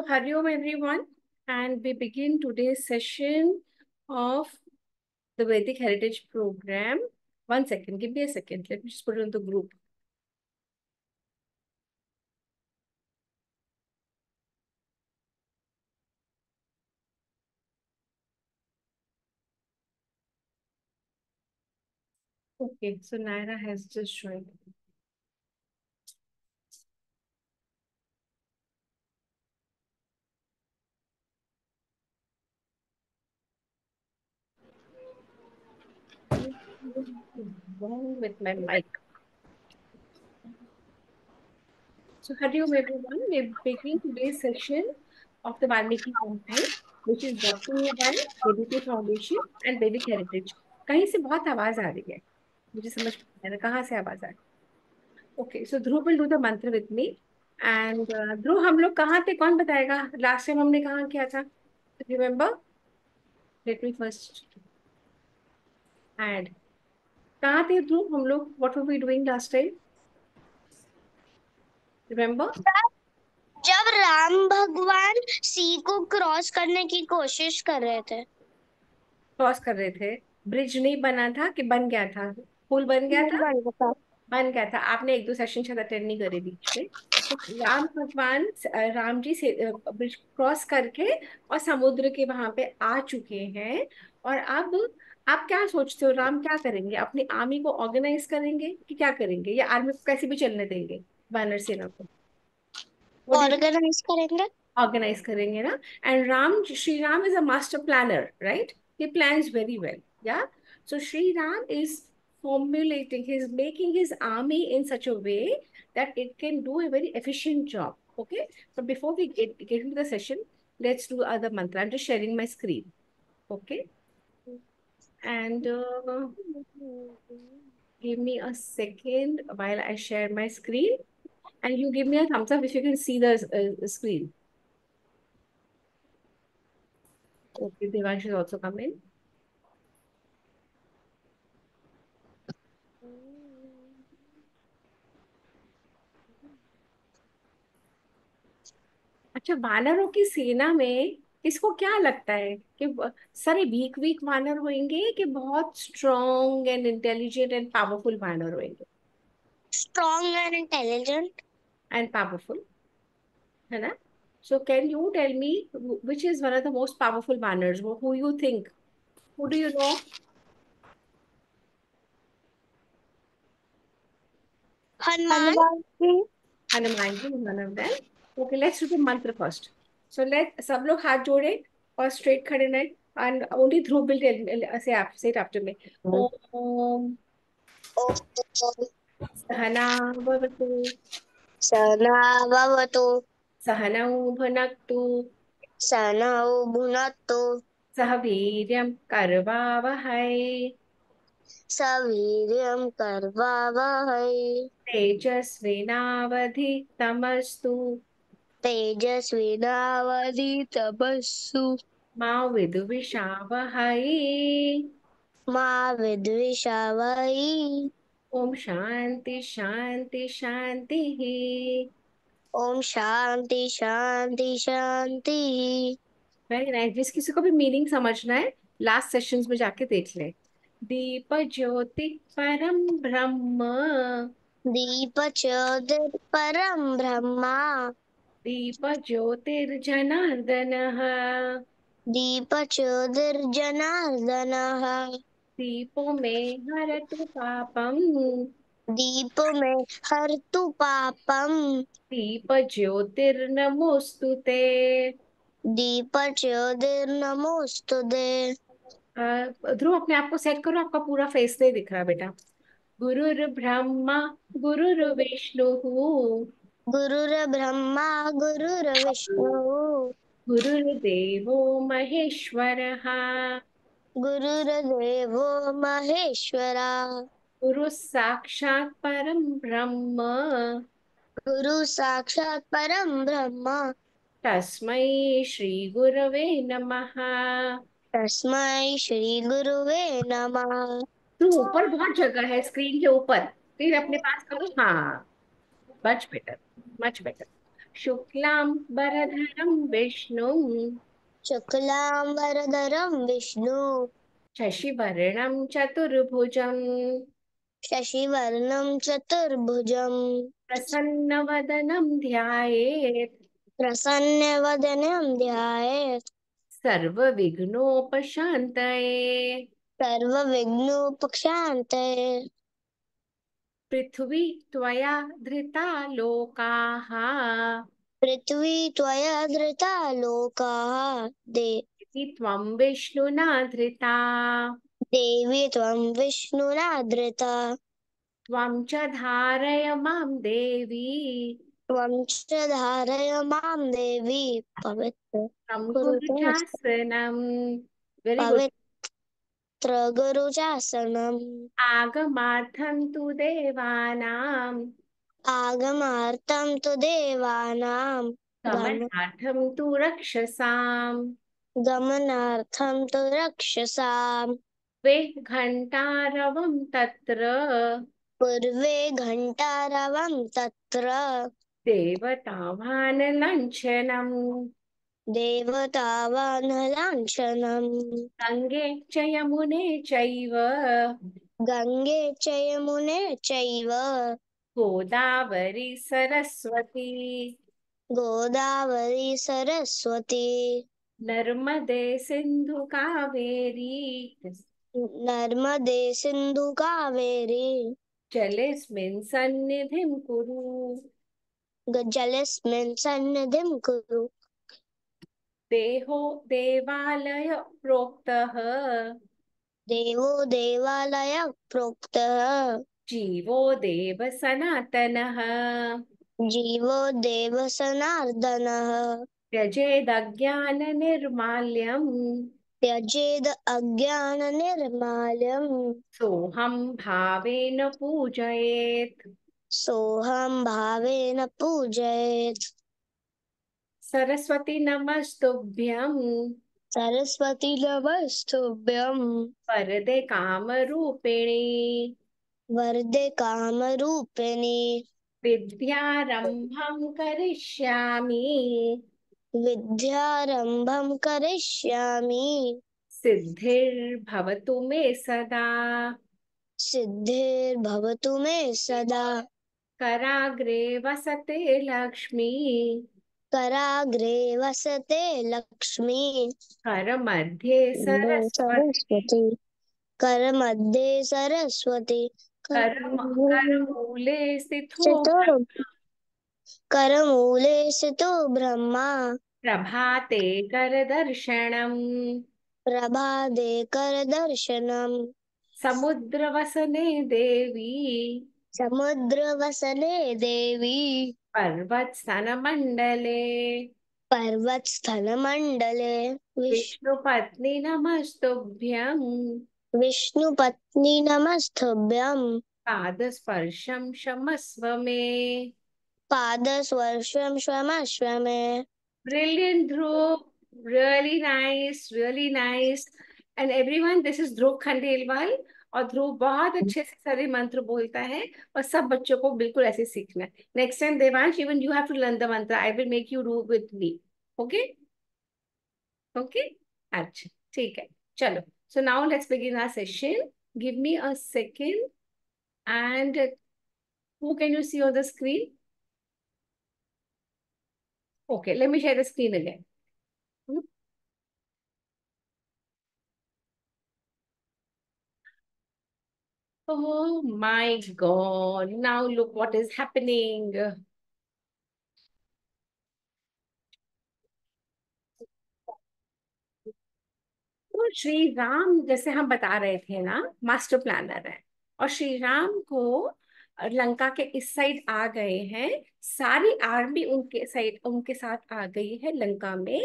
So Hariom everyone and we begin today's session of the Vedic Heritage Program. One second, give me a second. Let me just put it on the group. Okay, so Naira has just joined. wrong with my mic? So hello everyone, we're beginning today's session of the Valmiki Company, which is brought to you by Vedic Foundation and Vedic Heritage. कहीं से बहुत आवाज आ रही है मुझे समझ नहीं आ रहा कहाँ से आवाज आ रही okay so Dhruv will do the mantra with me and Dhruv हम लोग कहाँ थे कौन बताएगा लास्ट टाइम हमने कहाँ किया था remember let me first and कहाँ थे ध्रुव हम लोग what were we doing last time remember जब राम भगवान सी को क्रॉस करने की कोशिश कर रहे थे क्रॉस कर रहे थे ब्रिज नहीं बना था कि बन गया था पुल बन गया था बन गया था बन गया था आपने एक दो सेशन शायद अटेंड नहीं करे बीच में तो राम भगवान राम जी से ब्रिज क्रॉस करके और समुद्र के वहां पे आ चुके हैं और अब आप क्या सोचते हो राम क्या करेंगे अपनी आर्मी को ऑर्गेनाइज करेंगे कि क्या करेंगे या आर्मी को कैसे भी चलने देंगे वानर सेना को ऑर्गेनाइज करेंगे ऑर्गेनाइज करेंगे ना and Ram Shri Ram is a master planner right he plans very well yeah so sri ram is formulating he's making his army in such a way that it can do a very efficient job okay so before we get, get into the session let's do other mantra i'm just sharing my screen okay And uh, give me a second while I share my screen. And you give me a thumbs up if you can see the uh, screen. Okay, Devansh is also in. अच्छा वानरों की सेना में इसको क्या लगता है कि सारे वीक वीक वानर होंगे कि बहुत strong and intelligent and powerful वानर होंगे strong and intelligent and powerful है ना so can you tell me which is one of the most powerful vanars who you think who do you know Hanuman. Hanuman ji, one of them. Okay, let's do the mantra first. So let सब लोग हाथ जोड़े और straight खड़े रहे and only Dhruv bill से आप से आफ्टर में ओम सहनावतु सहनावतु सह वीर्यं करवावहै तमस्तु तेजस्वी తేజస్వినావధి మా విద్విషావహై మా విద్విషావహై ఓం శాంతి శాంతి శాంతి ओम शांति शांति शांति वेरी नाइस जिस किसी को भी मीनिंग समझना है लास्ट सेशंस में जाके देख ले दीप ज्योति परम ब्रह्म दीप ज्योति परम ब्रह्मा दीप ज्योतिर्जनार्दन दीप ज्योतिर्जनार्दन दीपो मे हरतु पापम् दीपो मे पापम दीप ज्योतिर्नमोस्तु ते दीप ज्योतिर्नमोस्तु ते ध्रुव अपने आप को सेट करो आपका पूरा फेस नहीं दिख रहा बेटा ब्रह्मा गुरुर्ब्रह्मा विष्णु गुरुर्ब्रह्मा गुरुर्विष्णुः गुरुर्देवो महेश्वरः देवो महेश्वरा गुरु साक्षात परम ब्रह्म गुरु साक्षात परम ब्रह्म तस्मै श्रीगुरवे नमः तस्मै गुरुवे नमः तू ऊपर बहुत जगह है स्क्रीन के ऊपर फिर अपने पास करो हाँ बच better. much better. Shuklam Baradharam Vishnu. Shuklam Baradharam Vishnu. shashi Shashivarnam Chaturbhujam. shashi Shashivarnam Chaturbhujam. prasanna Prasannavadanam Dhyayet. vadanam Dhyayet. Sarva vighno Vignopashantaye. Sarva vighno Vignopashantaye. पृथ्वी त्वया धृता लोकाः पृथ्वी त्वया धृता लोकाः दे त्वं विष्णुना धृता देवी त्वं विष्णुना धृता त्वं च धारय मां देवी त्वं च धारय मां देवी तत्र गरुजासनम् आगमार्थं तु देवानाम् आगमार्थं तु देवानाम् गमनार्थं तु रक्षसाम् गमनार्थं तु रक्षसाम् घण्टारवं तत्र पूर्वे घण्टारवं तत्र देवतावानलञ्छनम् देवतावानलाञ्छनम् गङ्गे च यमुने चैव गङ्गे च यमुने चैव गोदावरी सरस्वती गोदावरी सरस्वती नर्मदे सिन्धु कावेरी नर्मदे सिन्धु कावेरी जलेस्मिन् सन्निधिं कुरु जलेस्मिन् सन्निधिं कुरु देहो देवालय प्रोक्तः देवो देवालय प्रोक्तः जीवो देव सनातनः जीवो देव सनातनः त्यजेदज्ञाननिर्माल्यम् त्यजेद अज्ञाननिर्माल्यम् सोहम भावेन पूजयेत् सोहम भावेन पूजयेत् सरस्वती नमस्तुभ्यम सरस्वती नमस्तुभ्यम वरदे काम रूपिणी वरदे काम रूपिणी विद्यारंभम करिष्यामि विद्यारंभम करिष्यामि सिद्धिर्भवतु मे सदा सिद्धिर्भवतु मे सदा कराग्रे वसते लक्ष्मी कराग्रे वसते लक्ष्मी कर करमध्ये सरस्वती कर करमध्ये सरस्वती करमूले स्थितो करमूले स्थितो ब्रह्मा प्रभाते कर करदर्शनम् प्रभाते समुद्र वसने देवी समुद्र वसने देवी पर्वत पर्वत मंडले पर्वत्स्थनमण्डले पर्वत्स्थनमण्डले विष्णुपत्नि नमस्तुभ्यं विष्णुपत्नि नमस्तुभ्यं पादस्पर्शं क्षमस्व मे स्पर्शम क्षमस्व मे brilliant Dhruv really nice really nice and everyone this is Dhruv Khandelwal और ध्रुव बहुत हम्म। अच्छे से सारे मंत्र बोलता है और सब बच्चों को बिल्कुल ऐसे सीखना है next time Devansh even you have to learn the mantra I will make you रू विथ मी ओके ओके अच्छा ठीक है चलो so now let's begin our session give me a second and who can you see on the screen okay let me share the screen again Oh my God. Now look what is happening. तो श्री राम जैसे हम बता रहे थे ना master planner है और श्री राम को लंका के इस साइड आ गए हैं सारी आर्मी उनके साइड उनके साथ आ गई है लंका में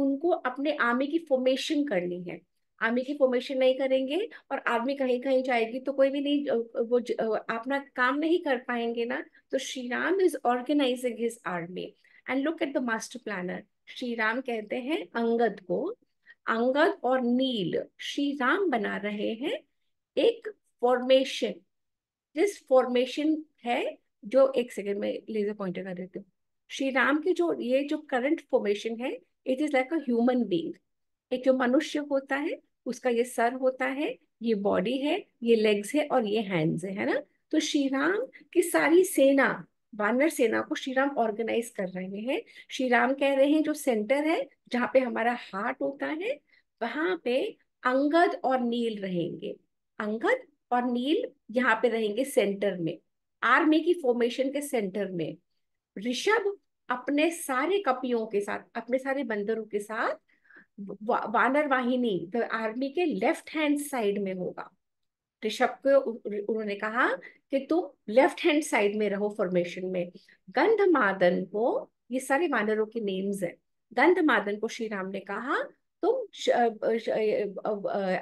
उनको अपने आर्मी की फॉर्मेशन करनी है आर्मी की फॉर्मेशन नहीं करेंगे और आर्मी कहीं कहीं जाएगी तो कोई भी नहीं वो अपना काम नहीं कर पाएंगे ना तो Shri Ram is organising his army and look at the master planner Shri Ram कहते हैं अंगद को अंगद और नील श्री राम बना रहे हैं एक फॉर्मेशन जिस फॉर्मेशन है जो एक सेकेंड में लेजर पॉइंटर कर देती हूँ श्री राम की जो ये जो करंट फॉर्मेशन है it is like a human being एक जो मनुष्य होता है उसका ये सर होता है ये बॉडी है ये लेग्स है और ये हैंड्स है है ना तो श्रीराम की सारी सेना वानर सेना को श्रीराम ऑर्गेनाइज कर रहे हैं श्रीराम कह रहे हैं जो सेंटर है जहाँ पे हमारा हार्ट होता है वहां पे अंगद और नील रहेंगे अंगद और नील यहाँ पे रहेंगे सेंटर में आर्मी की फॉर्मेशन के सेंटर में ऋषभ अपने सारे कपियों के साथ अपने सारे बंदरों के साथ वानर वाहिनी तो आर्मी के लेफ्ट हैंड साइड में होगा ऋषभ को उन्होंने कहा कि तुम लेफ्ट हैंड साइड में रहो फॉर्मेशन में गंधमादन को ये सारे वानरों के नेम्स हैं गंधमादन को श्री राम ने कहा तुम श, श,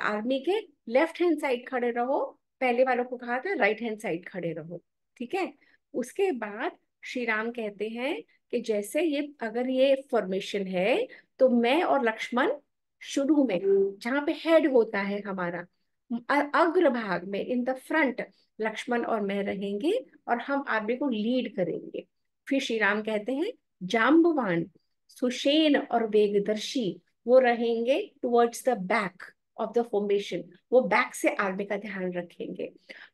आर्मी के लेफ्ट हैंड साइड खड़े रहो पहले वालों को कहा था राइट हैंड साइड खड़े रहो ठीक है उसके बाद श्री राम कहते हैं कि जैसे ये अगर ये फॉर्मेशन है तो मैं और लक्ष्मण शुरू में जहाँ पे हेड होता है हमारा अग्रभाग में इन द फ्रंट लक्ष्मण और मैं रहेंगे और हम आर्मी को लीड करेंगे फिर श्री राम कहते हैं जाम्बवान सुशेन और वेगदर्शी वो रहेंगे towards the back of the formation वो बैक से आर्मी का ध्यान रखेंगे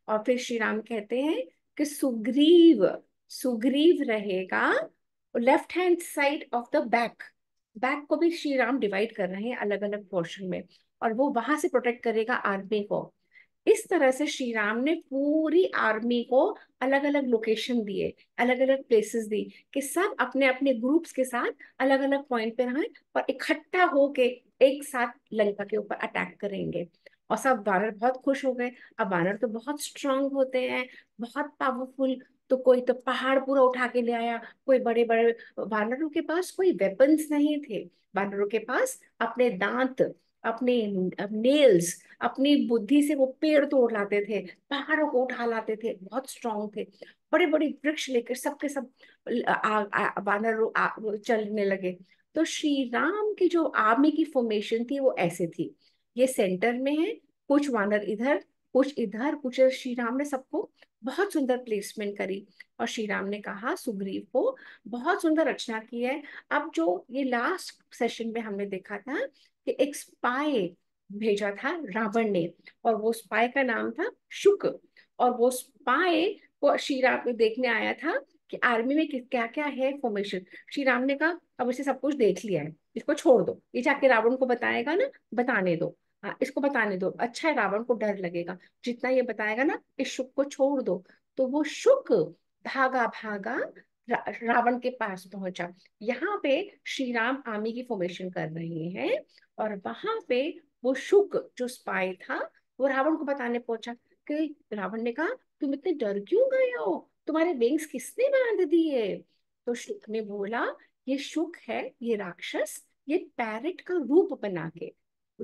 और फिर श्री राम कहते हैं कि सुग्रीव सुग्रीव रहेगा left hand side of the back back को भी श्री राम डिवाइड कर रहे हैं अलग अलग पोर्शन में और वो वहां से प्रोटेक्ट करेगा आर्मी को इस तरह से श्री राम ने पूरी आर्मी को अलग अलग लोकेशन दिए अलग अलग प्लेसेस दी कि सब अपने अपने ग्रुप्स के साथ अलग अलग पॉइंट पे रहें और इकट्ठा होके एक साथ लंका के ऊपर अटैक करेंगे और सब वानर बहुत खुश हो गए अब वानर तो बहुत स्ट्रांग होते हैं बहुत पावरफुल तो कोई तो पहाड़ पूरा उठा के ले आया कोई बड़े बड़े वानरों के पास कोई वेपन्स नहीं थे वानरों के पास अपने दांत अपने नेल्स अपनी बुद्धि से वो पेड़ तोड़ लाते थे पहाड़ों को उठा लाते थे बहुत स्ट्रांग थे बड़े बड़े वृक्ष लेकर सबके सब, सब वानर चलने लगे तो श्री राम की जो आर्मी की फॉर्मेशन थी वो ऐसे थी ये सेंटर में है कुछ वानर इधर कुछ इधर कुछ श्री राम ने सबको बहुत सुंदर प्लेसमेंट करी और श्री राम ने कहा सुग्रीव को बहुत सुंदर रचना की है अब जो ये लास्ट सेशन में हमने देखा था कि एक स्पाई भेजा था रावण ने और वो स्पाई का नाम था शुक और वो स्पाई को श्री राम को देखने आया था कि आर्मी में क्या क्या है फॉर्मेशन श्री राम ने कहा अब इसे सब कुछ देख लिया है इसको छोड़ दो ये जाके रावण को बताएगा ना बताने दो हाँ इसको बताने दो अच्छा है रावण को डर लगेगा जितना ये बताएगा ना इस शुक को छोड़ दो तो वो शुक भागा भागा रा, रावण के पास पहुंचा यहाँ पे श्री राम आर्मी की फॉर्मेशन कर रहे हैं और वहां पे वो शुक जो स्पाई था वो रावण को बताने पहुंचा कि रावण ने कहा तुम इतने डर क्यों गए हो तुम्हारे विंग्स किसने बांध दिए तो शुक ने बोला ये शुक है ये राक्षस ये पैरट का रूप बना के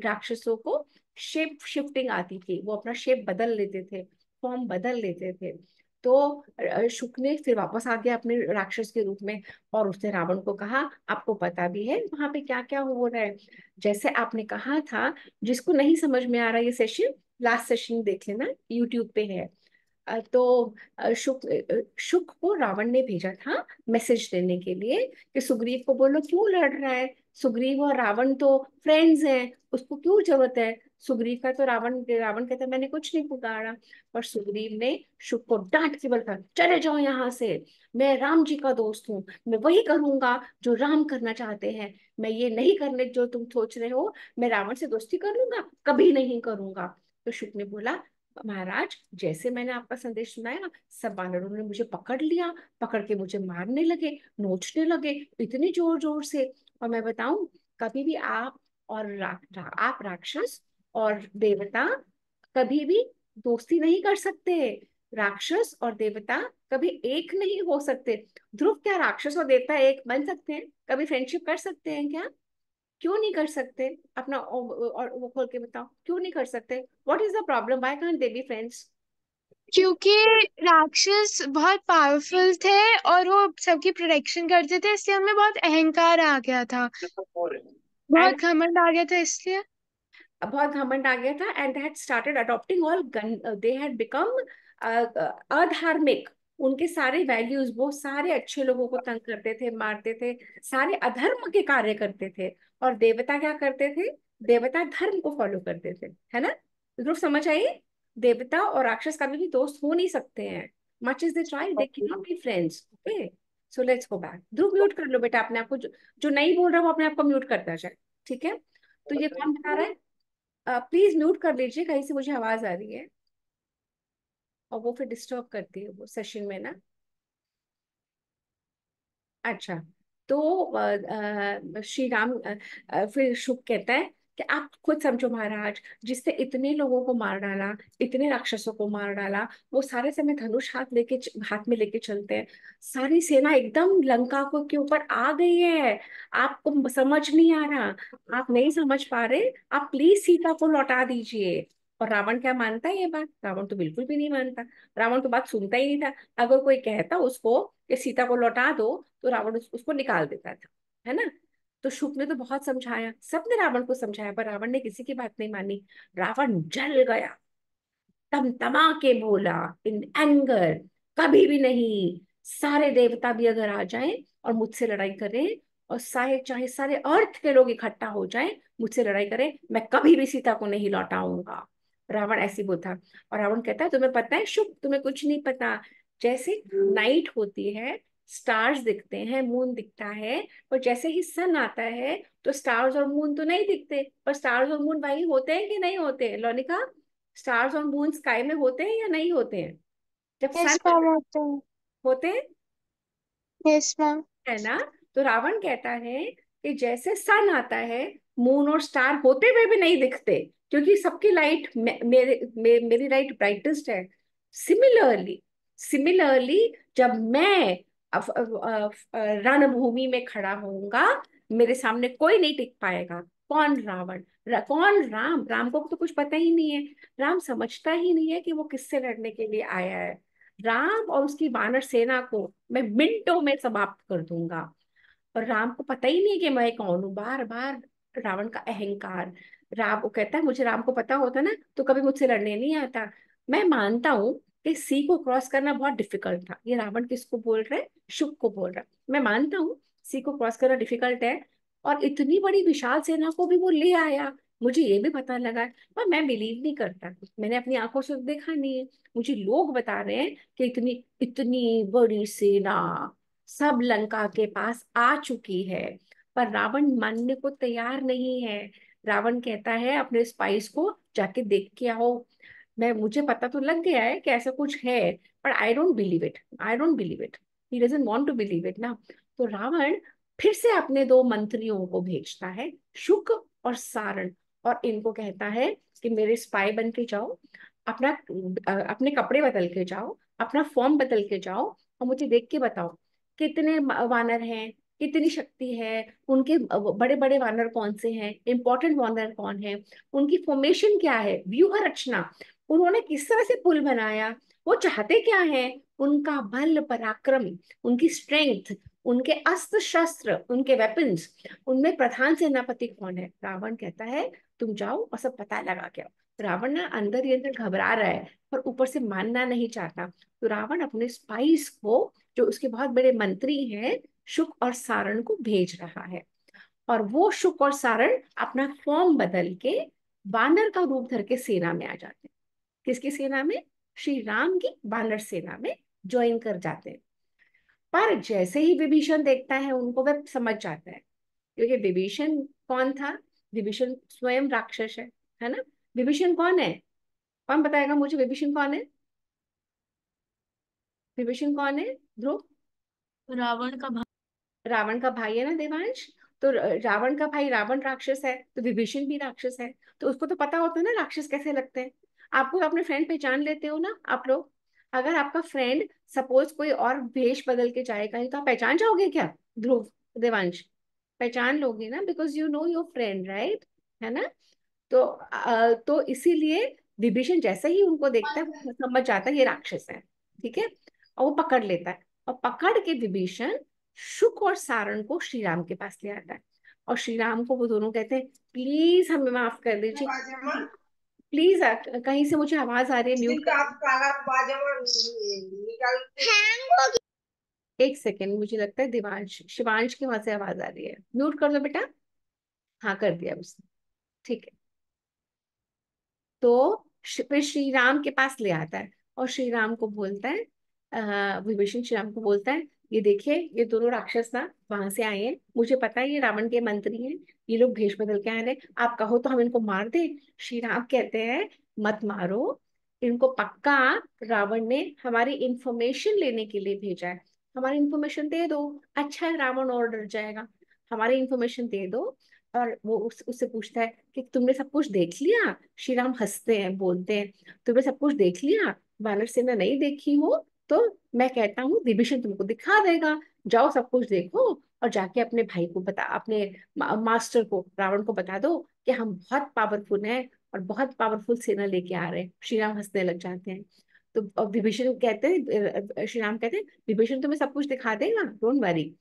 राक्षसों को शेप शिफ्टिंग आती थी वो अपना शेप बदल लेते थे फॉर्म बदल लेते थे तो शुक ने फिर वापस आ गया अपने राक्षस के रूप में और उसने रावण को कहा आपको पता भी है वहां पे क्या क्या हो रहा है जैसे आपने कहा था जिसको नहीं समझ में आ रहा ये सेशन लास्ट सेशन देख लेना यूट्यूब पे है तो शुक शुक को रावण ने भेजा था मैसेज देने के लिए कि सुग्रीव को बोलो क्यों लड़ रहा है सुग्रीव और रावण तो फ्रेंड्स हैं उसको क्यों जरूरत है सुग्रीव का तो रावण रावण कहता मैंने कुछ नहीं पुकारा पर सुग्रीव ने शुक को डांट के बोला चले जाओ यहाँ से मैं राम जी का दोस्त हूँ मैं वही करूंगा जो राम करना चाहते हैं मैं ये नहीं करने जो तुम सोच रहे हो मैं रावण से दोस्ती कर लूंगा कभी नहीं करूंगा तो शुक ने बोला महाराज जैसे मैंने आपका संदेश सुनाया सब बानरों ने मुझे पकड़ लिया पकड़ के मुझे मारने लगे नोचने लगे इतने जोर जोर से और मैं बताऊं कभी भी आप और रा, रा, आप राक्षस और देवता कभी भी दोस्ती नहीं कर सकते राक्षस और देवता कभी एक नहीं हो सकते ध्रुव क्या राक्षस और देवता एक बन सकते हैं कभी फ्रेंडशिप कर सकते हैं क्या क्यों नहीं कर सकते अपना और वो खोल के बताओ क्यों नहीं कर सकते what is the problem why can't they be friends क्योंकि राक्षस बहुत पावरफुल थे और वो सबकी प्रोटेक्शन करते थे इसलिए हमें बहुत अहंकार आ गया था बहुत घमंड आ गया था इसलिए बहुत घमंड आ गया था and had started adopting all they had become अधार्मिक उनके सारे वैल्यूज वो सारे अच्छे लोगों को तंग करते थे मारते थे सारे अधर्म के कार्य करते थे और देवता क्या करते थे देवता धर्म को फॉलो करते थे है ना समझ आई देवता और राक्षस कभी भी दोस्त हो नहीं सकते हैं much is they friends okay so let's go back Dhruv mute कर लो बेटा अपने आपको जो, जो नहीं बोल रहा वो अपने आपको म्यूट करता जाए ठीक है तो ये कौन बता रहा है प्लीज uh, म्यूट कर लीजिए कहीं से मुझे आवाज आ रही है और वो फिर डिस्टर्ब करती है वो सेशन में ना अच्छा तो श्री राम फिर शुभ कहता है कि आप खुद समझो महाराज जिससे इतने लोगों को मार डाला इतने राक्षसों को मार डाला वो सारे समय धनुष हाथ लेके हाथ में लेके चलते हैं सारी सेना एकदम लंका को के ऊपर आ गई है आपको समझ नहीं आ रहा आप नहीं समझ पा रहे आप प्लीज सीता को लौटा दीजिए और रावण क्या मानता है ये बात रावण तो बिल्कुल भी नहीं मानता रावण तो बात सुनता ही नहीं था अगर कोई कहता उसको कि सीता को लौटा दो तो रावण उसको निकाल देता था है ना तो शुक ने तो बहुत समझाया सबने रावण को समझाया पर रावण ने किसी की बात नहीं मानी रावण जल गया तम तमा के बोला इन एंगर कभी भी नहीं सारे देवता भी अगर आ जाएं और मुझसे लड़ाई करें और सारे चाहे सारे अर्थ के लोग इकट्ठा हो जाएं मुझसे लड़ाई करें मैं कभी भी सीता को नहीं लौटाऊंगा रावण ऐसी बोलता और रावण कहता है तुम्हें पता है शुभ तुम्हें कुछ नहीं पता जैसे नाइट होती है स्टार्स दिखते हैं मून दिखता है पर जैसे ही सन आता है तो स्टार्स और मून तो नहीं दिखते पर स्टार्स और मून वही होते हैं कि नहीं होते हैं लोनिका स्टार्स और मून स्काई में होते हैं या नहीं होते हैं जब yes, सन होते हैं होते हैं है ना तो रावण कहता है कि जैसे सन आता है मून और स्टार होते हुए भी नहीं दिखते क्योंकि सबकी लाइट मे, मेरे मे, मेरी लाइट ब्राइटेस्ट है सिमिलरली सिमिलरली जब मैं रणभूमि में खड़ा होऊंगा मेरे सामने कोई नहीं टिक पाएगा कौन रावण रा, कौन राम राम को तो कुछ पता ही नहीं है राम समझता ही नहीं है कि वो किससे लड़ने के लिए आया है राम और उसकी वानर सेना को मैं मिनटों में समाप्त कर दूंगा और राम को पता ही नहीं है कि मैं कौन हूँ बार बार रावण का अहंकार राम वो कहता है मुझे राम को पता होता ना तो कभी मुझसे लड़ने नहीं आता मैं मानता हूँ कि सी को क्रॉस करना बहुत डिफिकल्ट था ये रावण किसको बोल रहा है शुभ को बोल रहा है मैं मानता हूँ सी को क्रॉस करना डिफिकल्ट है और इतनी बड़ी विशाल सेना को भी वो ले आया मुझे ये भी पता लगा पर मैं बिलीव नहीं करता मैंने अपनी आंखों से देखा नहीं है मुझे लोग बता रहे हैं कि इतनी इतनी बड़ी सेना सब लंका के पास आ चुकी है पर रावण मानने को तैयार नहीं है रावण कहता है अपने स्पाइस को जाके देख के आओ मैं मुझे पता तो लग गया है कि ऐसा कुछ है पर I don't believe it I don't believe it he doesn't want to believe it ना तो रावण फिर से अपने दो मंत्रियों को भेजता है शुक और सारण और इनको कहता है कि मेरे स्पाई बन के जाओ अपना अपने कपड़े बदल के जाओ अपना फॉर्म बदल के जाओ और मुझे देख के बताओ कितने वानर हैं कितनी शक्ति है उनके बड़े बड़े वानर कौन से हैं इंपॉर्टेंट वानर कौन है उनकी फॉर्मेशन क्या है व्यूह रचना उन्होंने किस तरह से पुल बनाया वो चाहते क्या है उनका बल पराक्रम उनकी स्ट्रेंथ उनके अस्त्र शस्त्र उनके वेपन्स उनमें प्रधान सेनापति कौन है रावण कहता है तुम जाओ और सब पता लगा क्या रावण ना अंदर ही अंदर घबरा रहा है पर ऊपर से मानना नहीं चाहता तो रावण अपने स्पाइस को जो उसके बहुत बड़े मंत्री हैं शुक और सारण को भेज रहा है और वो शुक और सारण अपना फॉर्म बदल के बानर का रूप धर के सेना में आ जाते हैं किसकी सेना में श्री राम की बानर सेना में ज्वाइन कर जाते हैं पर जैसे ही विभीषण देखता है उनको वह समझ जाता है क्योंकि विभीषण कौन था विभीषण स्वयं राक्षस है है ना विभीषण कौन है कौन बताएगा मुझे विभीषण कौन है विभीषण कौन है ध्रुव रावण का भाई रावण का भाई है ना देवांश तो रावण का भाई रावण राक्षस है तो विभीषण भी राक्षस है तो उसको तो पता होता है ना राक्षस कैसे लगते हैं आपको अपने फ्रेंड पहचान लेते हो ना आप लोग अगर आपका फ्रेंड सपोज कोई और भेष बदल के जाएगा तो आप पहचान जाओगे क्या ध्रुव देवांश पहचान लोगे ना because you know your friend right है ना तो आ, तो इसीलिए विभीषण जैसे ही उनको देखता है समझ जाता है ये राक्षस है ठीक है और वो पकड़ लेता है और पकड़ के विभीषण शुक और सारण को श्री राम के पास ले आता है और श्री राम को वो दोनों कहते हैं प्लीज हमें माफ कर दीजिए प्लीज कहीं से मुझे आवाज आ रही है म्यूट एक सेकेंड मुझे लगता है दिवांश शिवांश की वहां से आवाज आ रही है म्यूट कर दो बेटा हाँ कर दिया उसने ठीक है तो फिर श्री राम के पास ले आता है और श्री राम को बोलता है विभीषण श्री राम को बोलता है ये देखिए ये दोनों राक्षस ना वहां से आए हैं मुझे पता है ये रावण के मंत्री हैं ये लोग भेष बदल के रहे हैं आप कहो तो हम इनको मार दे श्री राम कहते हैं मत मारो इनको पक्का रावण ने हमारी इंफॉर्मेशन लेने के लिए भेजा है हमारी इंफॉर्मेशन दे दो अच्छा है रावण और डर जाएगा हमारी इंफॉर्मेशन दे दो और वो उस, उससे पूछता है कि तुमने सब कुछ देख लिया श्री राम हंसते हैं बोलते हैं तुमने सब कुछ देख लिया वानर से नहीं देखी हूँ तो मैं कहता हूँ विभीषण तुमको दिखा देगा जाओ सब कुछ देखो और जाके अपने भाई को बता अपने मास्टर को रावण को बता दो कि हम बहुत पावरफुल हैं और बहुत पावरफुल सेना लेके आ रहे हैं श्री राम हंसने लग जाते हैं तो विभीषण कहते हैं श्री राम कहते हैं विभीषण तुम्हें सब कुछ दिखा देगा डोंट वरी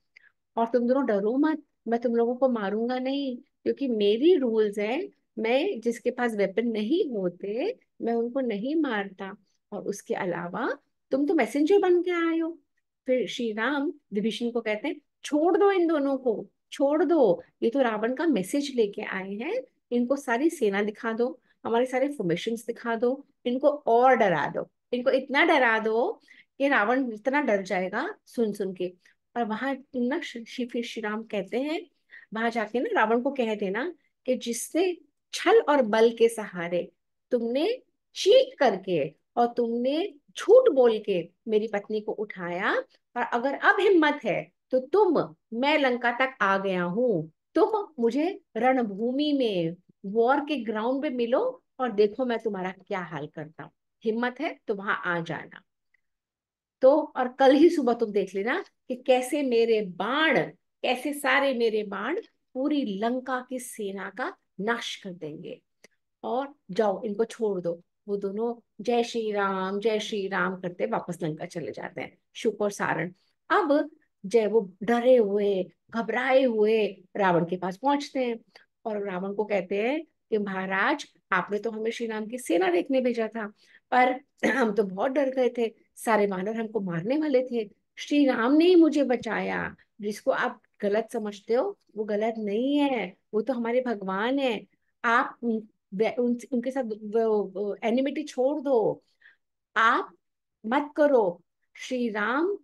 और तुम दोनों डरो मत मैं तुम लोगों को मारूंगा नहीं क्योंकि मेरी रूल्स है मैं जिसके पास वेपन नहीं होते मैं उनको नहीं मारता और उसके अलावा तुम तो मैसेंजर बन के आए हो फिर श्री राम विभीषण को कहते हैं छोड़ दो इन दोनों को छोड़ दो ये तो रावण का मैसेज लेके आए हैं इनको सारी सेना दिखा दो हमारे सारे फॉर्मेशन दिखा दो इनको और डरा दो इनको इतना डरा दो कि रावण इतना डर जाएगा सुन सुन के और वहां तुम ना श्री फिर श्री राम कहते हैं वहां जाके ना रावण को कह देना कि जिससे छल और बल के सहारे तुमने चीट करके और तुमने झूठ बोल के मेरी पत्नी को उठाया और अगर अब हिम्मत है तो तुम मैं लंका तक आ गया हूँ तुम मुझे रणभूमि में वॉर के ग्राउंड में मिलो और देखो मैं तुम्हारा क्या हाल करता हूँ हिम्मत है तो वहां आ जाना तो और कल ही सुबह तुम देख लेना कि कैसे मेरे बाण कैसे सारे मेरे बाण पूरी लंका की सेना का नाश कर देंगे और जाओ इनको छोड़ दो वो दोनों जय श्री राम जय श्री राम करते वापस लंका चले जाते हैं शुक और सारण अब जय वो डरे हुए घबराए हुए रावण के पास पहुंचते हैं और रावण को कहते हैं कि महाराज आपने तो हमें श्री राम की सेना देखने भेजा था पर हम तो बहुत डर गए थे सारे वानर हमको मारने वाले थे श्री राम ने ही मुझे बचाया जिसको आप गलत समझते हो वो गलत नहीं है वो तो हमारे भगवान है आप उन, उनके साथ एनिमिटी छोड़ दो आप मत करो श्री राम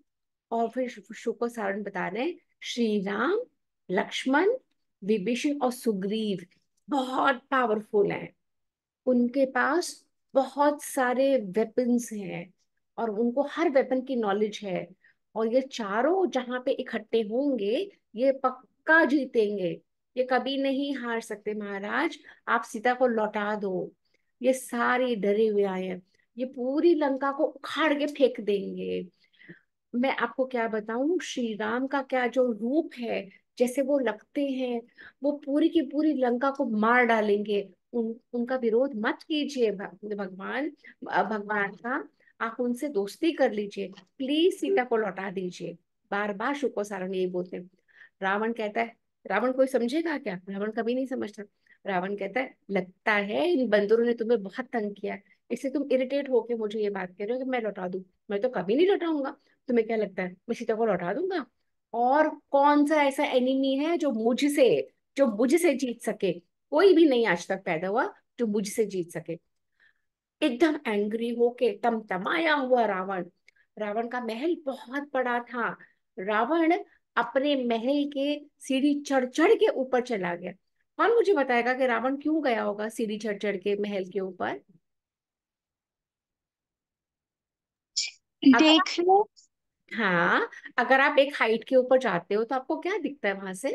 और फिर शु को सारण बता रहे हैं श्री राम लक्ष्मण विभीषण और सुग्रीव बहुत पावरफुल हैं उनके पास बहुत सारे वेपन्स हैं और उनको हर वेपन की नॉलेज है और ये चारों जहाँ पे इकट्ठे होंगे ये पक्का जीतेंगे ये कभी नहीं हार सकते महाराज आप सीता को लौटा दो ये सारे डरे हुए आए हैं ये पूरी लंका को उखाड़ के फेंक देंगे मैं आपको क्या बताऊं श्री राम का क्या जो रूप है जैसे वो लगते हैं वो पूरी की पूरी लंका को मार डालेंगे उन उनका विरोध मत कीजिए भगवान भगवान का आप उनसे दोस्ती कर लीजिए प्लीज सीता को लौटा दीजिए बार बार शुको सारण यही बोलते हैं रावण कहता है रावण कोई समझेगा क्या रावण कभी नहीं समझता रावण कहता है लगता है इन बंदरों ने तुम्हें बहुत तंग किया है इससे तुम इरिटेट होके मुझे ये बात कह रहे हो कि मैं लौटा दू मैं तो कभी नहीं लौटाऊंगा तुम्हें क्या लगता है मैं सीता को लौटा दूंगा और कौन सा ऐसा एनिमी है जो मुझसे जो मुझसे जीत सके कोई भी नहीं आज तक पैदा हुआ जो मुझसे जीत सके एकदम एंग्री होके तम तमाया हुआ रावण रावण का महल बहुत बड़ा था रावण अपने महल के सीढ़ी चढ़ चढ़ के ऊपर चला गया कौन मुझे बताएगा कि रावण क्यों गया होगा सीढ़ी चढ़ चढ़ के महल के ऊपर देख लो हाँ अगर आप एक हाइट के ऊपर जाते हो तो आपको क्या दिखता है वहां से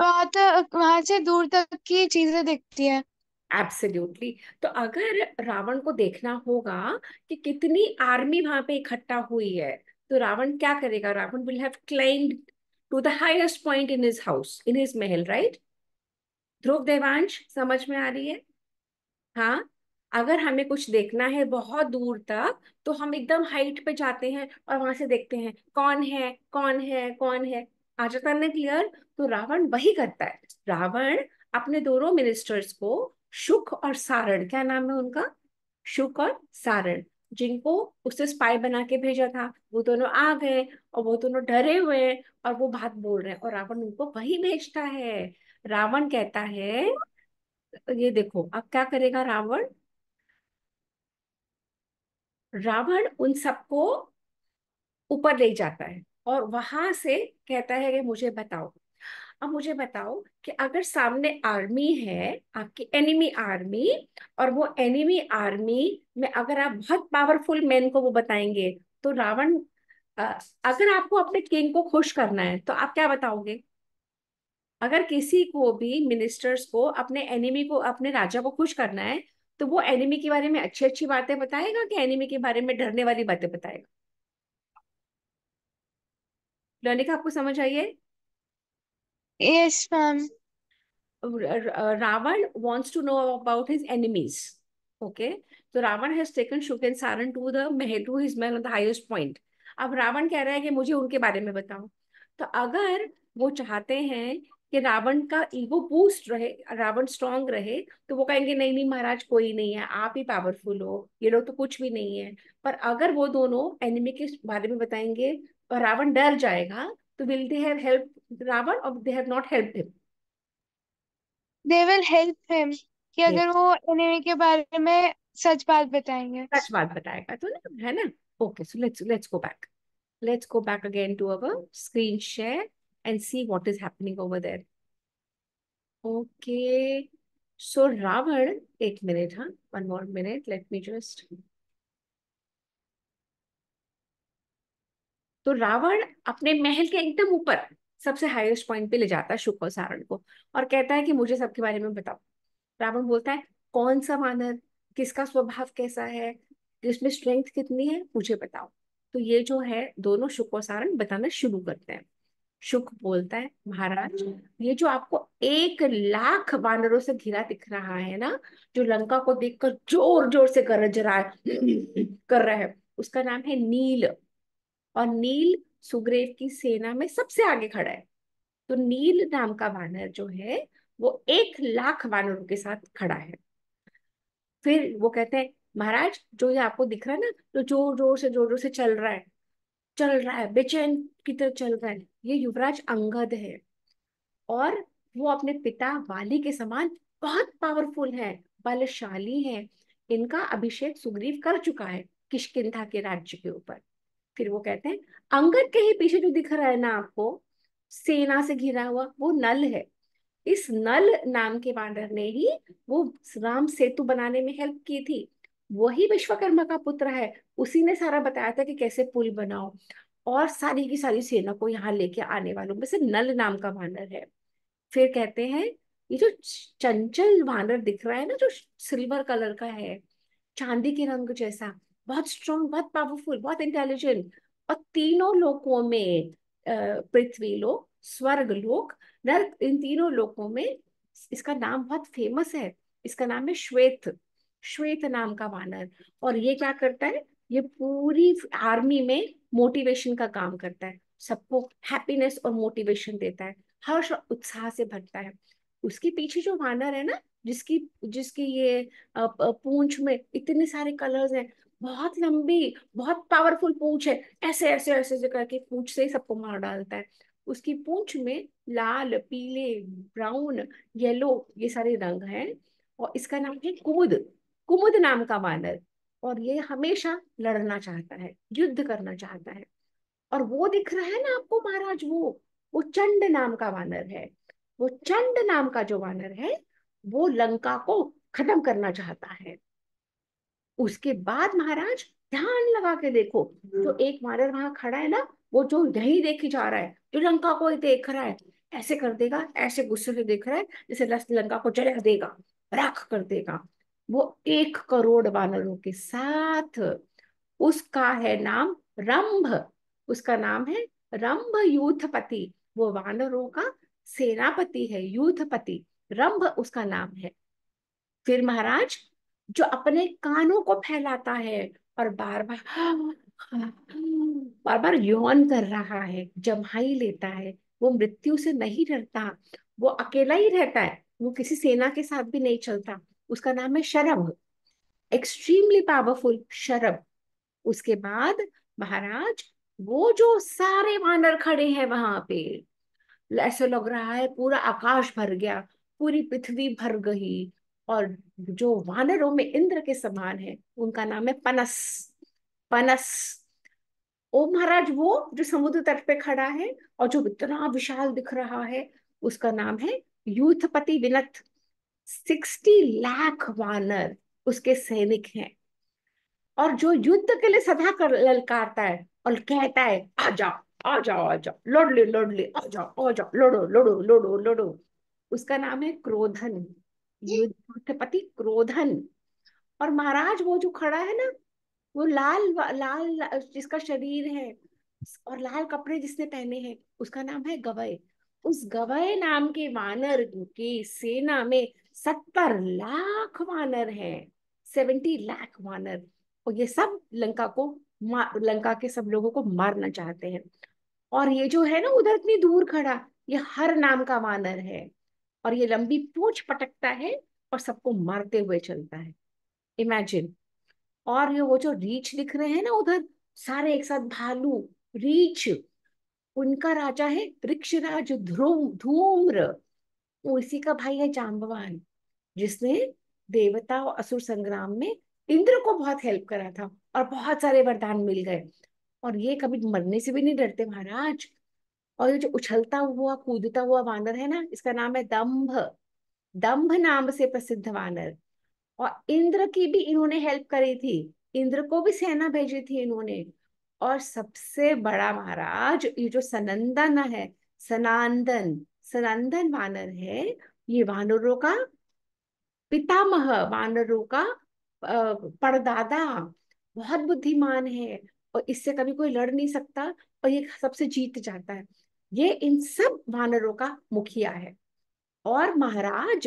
वहां तो, वहां से दूर तक की चीजें दिखती है एब्सोल्यूटली तो अगर रावण को देखना होगा कि कितनी आर्मी वहां पे इकट्ठा हुई है तो रावण क्या करेगा Ravan will have climbed to the highest point in his house in his mahal right Dhruv Devansh समझ में आ रही है हाँ अगर हमें कुछ देखना है बहुत दूर तक तो हम एकदम हाइट पे जाते हैं और वहां से देखते हैं कौन है कौन है कौन है आ जाता ना क्लियर तो रावण वही करता है रावण अपने दोनों मिनिस्टर्स को शुक और सारण क्या नाम है उनका शुक और सारण जिनको उससे स्पाई बना के भेजा था वो दोनों आ गए और वो दोनों डरे हुए हैं और वो बात बोल रहे हैं और रावण उनको वही भेजता है रावण कहता है ये देखो अब क्या करेगा रावण रावण उन सबको ऊपर ले जाता है और वहां से कहता है कि मुझे बताओ अब मुझे बताओ कि अगर सामने आर्मी है आपकी एनिमी आर्मी और वो एनिमी आर्मी में अगर आप बहुत पावरफुल मैन को वो बताएंगे तो रावण अगर आपको अपने किंग को खुश करना है तो आप क्या बताओगे अगर किसी को भी मिनिस्टर्स को अपने एनिमी को अपने राजा को खुश करना है तो वो एनिमी के बारे में अच्छी अच्छी बातें बताएगा कि एनिमी के बारे में डरने वाली बातें बताएगा लोनिका आपको समझ आइए Yes, ma'am. Uh, Ravan wants to know about his enemies. Okay. So Ravan has taken Shuk and Saran to the Mahel to his man on the highest point. अब रावण कह रहा है कि मुझे उनके बारे में बताओ तो अगर वो चाहते हैं कि रावण का ईगो बूस्ट रहे रावण स्ट्रांग रहे तो वो कहेंगे नहीं नहीं महाराज कोई नहीं है आप ही पावरफुल हो ये लोग तो कुछ भी नहीं है पर अगर वो दोनों एनिमी के बारे में बताएंगे और रावण डर जाएगा तो will they have help Ravan और they have not help him they will help him कि yes. अगर वो एनिमी के बारे में सच बात बताएंगे सच बात बताएगा तो ना है ना okay so let's let's go back let's go back again to our screen share and see what is happening over there okay so Ravan एक मिनट हाँ one more minute let me just तो रावण अपने महल के एकदम ऊपर सबसे हाईएस्ट पॉइंट पे ले जाता है शुक और सारण को और कहता है कि मुझे सबके बारे में बताओ रावण बोलता है कौन सा वानर किसका स्वभाव कैसा है इसमें स्ट्रेंथ कितनी है मुझे बताओ तो ये जो है दोनों शुक और सारण बताना शुरू करते हैं शुक बोलता है महाराज ये जो आपको एक लाख वानरों से घिरा दिख रहा है ना जो लंका को देखकर जोर जोर से गरज रहा है कर रहा है उसका नाम है नील और नील सुग्रीव की सेना में सबसे आगे खड़ा है तो नील नाम का वानर जो है वो एक लाख वानरों के साथ खड़ा है फिर वो कहते हैं महाराज जो ये आपको दिख रहा है ना तो जोर जोर से जोर जोर से चल रहा है चल रहा है बेचैन की तरह चल रहा है ये युवराज अंगद है और वो अपने पिता वाली के समान बहुत पावरफुल है बलशाली है इनका अभिषेक सुग्रीव कर चुका है किशकिंधा के राज्य के ऊपर फिर वो कहते हैं अंगद के ही पीछे जो दिख रहा है ना आपको सेना से घिरा हुआ वो नल है इस नल नाम के वानर ने ही वो राम सेतु बनाने में हेल्प की थी वही विश्वकर्मा का पुत्र है उसी ने सारा बताया था कि कैसे पुल बनाओ और सारी की सारी सेना को यहाँ लेके आने वालों में से नल नाम का वानर है फिर कहते हैं ये जो चंचल वानर दिख रहा है ना जो सिल्वर कलर का है चांदी के रंग जैसा बहुत स्ट्रॉन्ग बहुत पावरफुल बहुत इंटेलिजेंट और तीनों लोकों में पृथ्वी लोक स्वर्ग लोक नर्क इन तीनों लोकों में इसका नाम बहुत फेमस है इसका नाम है श्वेत श्वेत नाम का वानर और ये क्या करता है ये पूरी आर्मी में मोटिवेशन का काम करता है सबको हैप्पीनेस और मोटिवेशन देता है हर्ष और उत्साह से भरता है उसके पीछे जो वानर है ना जिसकी जिसकी ये पूंछ में इतने सारे कलर्स हैं बहुत लंबी बहुत पावरफुल पूंछ है ऐसे ऐसे ऐसे ऐसे करके पूंछ से ही सबको मार डालता है उसकी पूंछ में लाल पीले ब्राउन येलो ये सारे रंग हैं और इसका नाम है कुमुद कुमुद नाम का वानर और ये हमेशा लड़ना चाहता है युद्ध करना चाहता है और वो दिख रहा है ना आपको महाराज वो वो चंड नाम का वानर है वो चंड नाम का जो वानर है वो लंका को खत्म करना चाहता है उसके बाद महाराज ध्यान लगा के देखो तो एक मारर वहां खड़ा है ना वो जो यही देखी जा रहा है जो लंका को देख रहा है ऐसे कर देगा ऐसे गुस्से से देख रहा है जैसे लंका को जला देगा राख कर देगा वो एक करोड़ वानरों के साथ उसका है नाम रंभ उसका नाम है रंभ यूथपति वो वानरों का सेनापति है यूथपति रंभ उसका नाम है फिर महाराज जो अपने कानों को फैलाता है और बार बार बार बार यौन कर रहा है जमाई लेता है वो मृत्यु से नहीं डरता वो अकेला ही रहता है वो किसी सेना के साथ भी नहीं चलता उसका नाम है शरभ एक्सट्रीमली पावरफुल शरभ उसके बाद महाराज वो जो सारे वानर खड़े हैं वहां पे ऐसा लग रहा है पूरा आकाश भर गया पूरी पृथ्वी भर गई और जो वानरों में इंद्र के समान है उनका नाम है पनस पनस ओ महाराज वो जो समुद्र तट पे खड़ा है और जो इतना विशाल दिख रहा है उसका नाम है यूथपति विनत सिक्सटी लाख वानर उसके सैनिक हैं और जो युद्ध के लिए सदा कर ललकारता है और कहता है आ जाओ आ जाओ आ जाओ लड़ ले लड़ ले आ जाओ आ जाओ लड़ो लड़ो लड़ो लड़ो उसका नाम है क्रोधन युद्धपति क्रोधन और महाराज वो जो खड़ा है ना वो लाल लाल जिसका शरीर है और लाल कपड़े जिसने पहने हैं उसका नाम है गवय उस गवय नाम के वानर की सेना में सत्तर लाख वानर है सेवेंटी लाख वानर और ये सब लंका को लंका के सब लोगों को मारना चाहते हैं और ये जो है ना उधर इतनी दूर खड़ा ये हर नाम का वानर है और ये लंबी पूछ पटकता है और सबको मारते हुए चलता है इमेजिन और ये वो जो रीच दिख रहे हैं ना उधर सारे एक साथ भालू रीच उनका राजा है वृक्षराज ध्रुव धूम्र उसी का भाई है जाम्बवान जिसने देवता और असुर संग्राम में इंद्र को बहुत हेल्प करा था और बहुत सारे वरदान मिल गए और ये कभी मरने से भी नहीं डरते महाराज और ये जो उछलता हुआ कूदता हुआ वानर है ना इसका नाम है दम्भ दम्भ नाम से प्रसिद्ध वानर और इंद्र की भी इन्होंने हेल्प करी थी इंद्र को भी सेना भेजी थी इन्होंने और सबसे बड़ा महाराज ये जो सनंदन है सनांदन सनंदन वानर है ये वानरों का पितामह वानरों का परदादा बहुत बुद्धिमान है और इससे कभी कोई लड़ नहीं सकता और ये सबसे जीत जाता है ये इन सब वानरों का मुखिया है और महाराज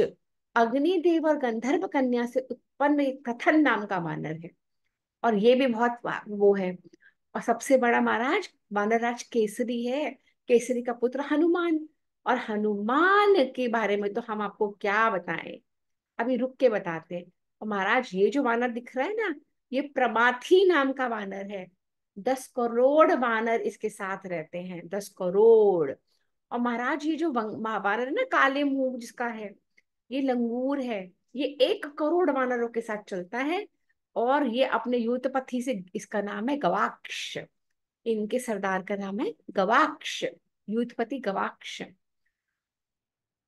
अग्निदेव और गंधर्व कन्या से उत्पन्न कथन नाम का वानर है और ये भी बहुत वो है और सबसे बड़ा महाराज वानर राज केसरी है केसरी का पुत्र हनुमान और हनुमान के बारे में तो हम आपको क्या बताएं अभी रुक के बताते हैं और महाराज ये जो वानर दिख रहा है ना ये प्रमाथी नाम का वानर है दस करोड़ वानर इसके साथ रहते हैं दस करोड़ और महाराज ये जो महावानर है ना काले मुंह जिसका है ये लंगूर है ये एक करोड़ वानरों के साथ चलता है और ये अपने युद्धपथी से इसका नाम है गवाक्ष इनके सरदार का नाम है गवाक्ष युद्धपति गवाक्ष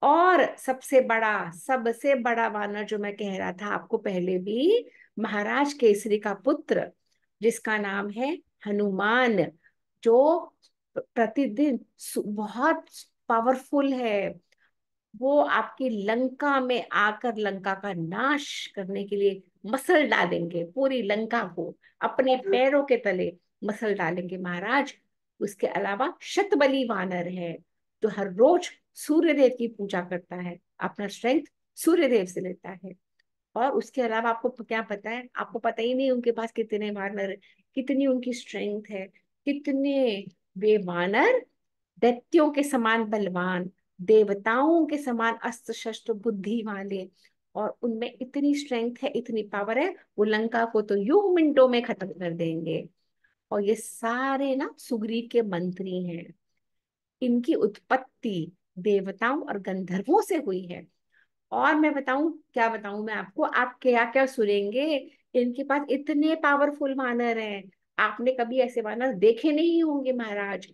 और सबसे बड़ा सबसे बड़ा वानर जो मैं कह रहा था आपको पहले भी महाराज केसरी का पुत्र जिसका नाम है हनुमान जो प्रतिदिन बहुत पावरफुल है वो आपकी लंका में आकर लंका का नाश करने के लिए मसल डालेंगे पूरी लंका को अपने हम्म। पैरों के तले मसल डालेंगे महाराज उसके अलावा शतबली वानर है जो हर रोज सूर्यदेव की पूजा करता है अपना स्ट्रेंथ सूर्यदेव से लेता है और उसके अलावा आपको क्या पता है आपको पता ही नहीं उनके पास कितने वानर कितनी उनकी स्ट्रेंथ है कितने बेवानर दैत्यों के समान बलवान देवताओं के समान अस्त्र शस्त्र बुद्धि वाले और उनमें इतनी स्ट्रेंथ है इतनी पावर है वो लंका को तो यू मिनटों में खत्म कर देंगे और ये सारे ना सुग्रीव के मंत्री हैं इनकी उत्पत्ति देवताओं और गंधर्वों से हुई है और मैं बताऊं क्या बताऊं मैं आपको आप क्या क्या सुनेंगे इनके पास इतने पावरफुल वानर हैं आपने कभी ऐसे वानर देखे नहीं होंगे महाराज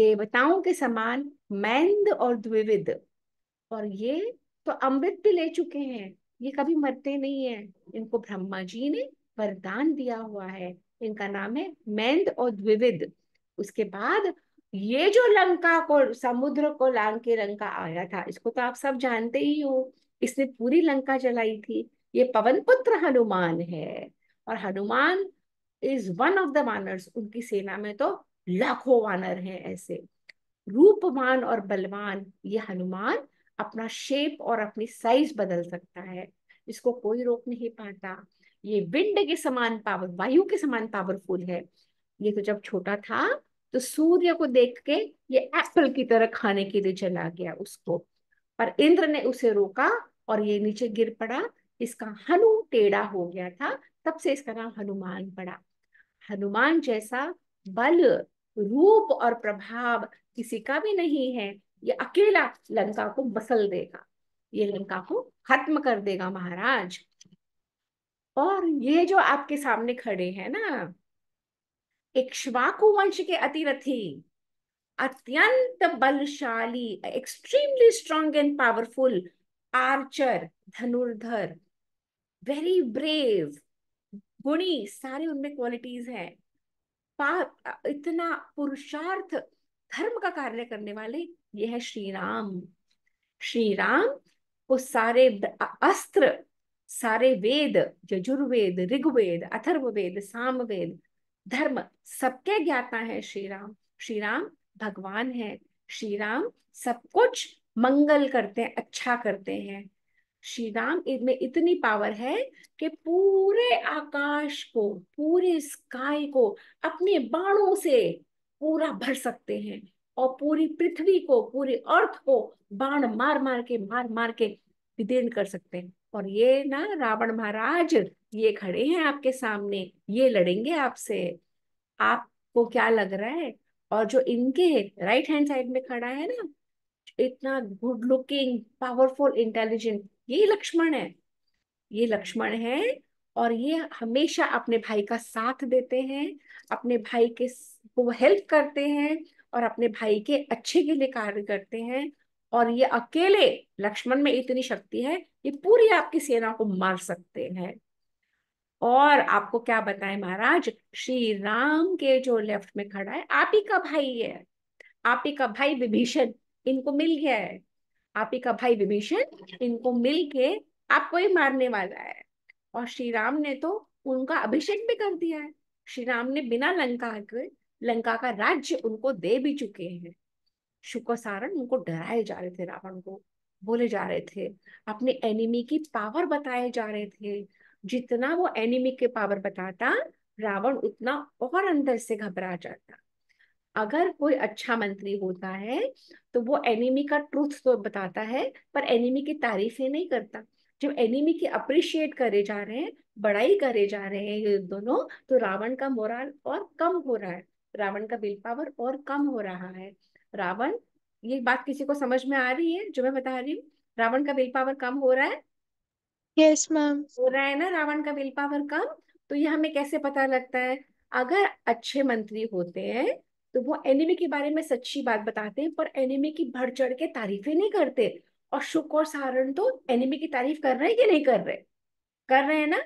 देवताओं के समान मैंद और द्विविद और ये तो अमृत भी ले चुके हैं ये कभी मरते नहीं है इनको ब्रह्मा जी ने वरदान दिया हुआ है इनका नाम है मैंद और द्विविद उसके बाद ये जो लंका को समुद्र को लांग के लंका आया था इसको तो आप सब जानते ही हो इसने पूरी लंका जलाई थी ये पवन पुत्र हनुमान है और Hanuman is one of the vanars उनकी सेना में तो लाखों वानर हैं ऐसे रूपवान और बलवान ये हनुमान अपना शेप और अपनी साइज बदल सकता है इसको कोई रोक नहीं पाता ये विंड के समान पावर वायु के समान पावरफुल है ये तो जब छोटा था तो सूर्य को देख के ये एप्पल की तरह खाने के लिए चला गया उसको पर इंद्र ने उसे रोका और ये नीचे गिर पड़ा इसका हनु टेढ़ा हो गया था तब से इसका नाम हनुमान पड़ा हनुमान जैसा बल रूप और प्रभाव किसी का भी नहीं है ये अकेला लंका को बसल देगा ये लंका को खत्म कर देगा महाराज और ये जो आपके सामने खड़े हैं ना एक श्वाकु वंश के अतिरथी अत्यंत बलशाली extremely strong and powerful archer धनुर्धर वेरी ब्रेव गुणी सारे उनमें क्वालिटीज है पाप इतना पुरुषार्थ धर्म का कार्य करने वाले यह है श्री राम श्री राम को सारे अस्त्र सारे वेद यजुर्वेद ऋग्वेद अथर्ववेद सामवेद धर्म सबके ज्ञाता है श्री राम श्री राम भगवान है श्री राम सब कुछ मंगल करते हैं अच्छा करते हैं श्री राम में इतनी पावर है कि पूरे आकाश को पूरे स्काई को अपने बाणों से पूरा भर सकते हैं और पूरी पृथ्वी को पूरी अर्थ को बाण मार मार के मार मार के विदीर्ण कर सकते हैं और ये ना रावण महाराज ये खड़े हैं आपके सामने ये लड़ेंगे आपसे आपको क्या लग रहा है और जो इनके राइट हैंड साइड में खड़ा है ना इतना गुड लुकिंग पावरफुल इंटेलिजेंट ये लक्ष्मण है ये लक्ष्मण है और ये हमेशा अपने भाई का साथ देते हैं अपने भाई के को हेल्प करते हैं और अपने भाई के अच्छे के लिए कार्य करते हैं और ये अकेले लक्ष्मण में इतनी शक्ति है ये पूरी आपकी सेना को मार सकते हैं और आपको क्या बताएं महाराज श्री राम के जो लेफ्ट में खड़ा है आप ही का भाई है आप ही का भाई विभीषण इनको मिल गया है आप ही का भाई विभीषण इनको मिलके आपको ही मारने वाला है और श्री राम ने तो उनका अभिषेक भी कर दिया है श्री राम ने बिना लंका के लंका का राज्य उनको दे भी चुके हैं शुक्र सारण उनको डराए जा रहे थे रावण को बोले जा रहे थे अपने एनिमी की पावर बताए जा रहे थे जितना वो एनिमी के पावर बताता रावण उतना और अंदर से घबरा जाता अगर कोई अच्छा मंत्री होता है तो वो एनिमी का ट्रूथ तो बताता है पर एनिमी की तारीफ ही नहीं करता जब एनिमी की अप्रिशिएट करे जा रहे हैं बड़ाई करे जा रहे हैं ये दोनों तो रावण का मोरल और कम हो रहा है रावण का विल पावर और कम हो रहा है रावण ये बात किसी को समझ में आ रही है जो मैं बता रही हूँ रावण का विल पावर कम हो रहा है यस yes, मैम हो रहा है ना रावण का विल पावर कम तो ये हमें कैसे पता लगता है अगर अच्छे मंत्री होते हैं तो वो एनिमी के बारे में सच्ची बात बताते हैं पर एनिमी की बढ़ चढ़ के तारीफें नहीं करते और शुक और सहारण तो एनिमी की तारीफ कर रहे हैं कि नहीं कर रहे कर रहे हैं ना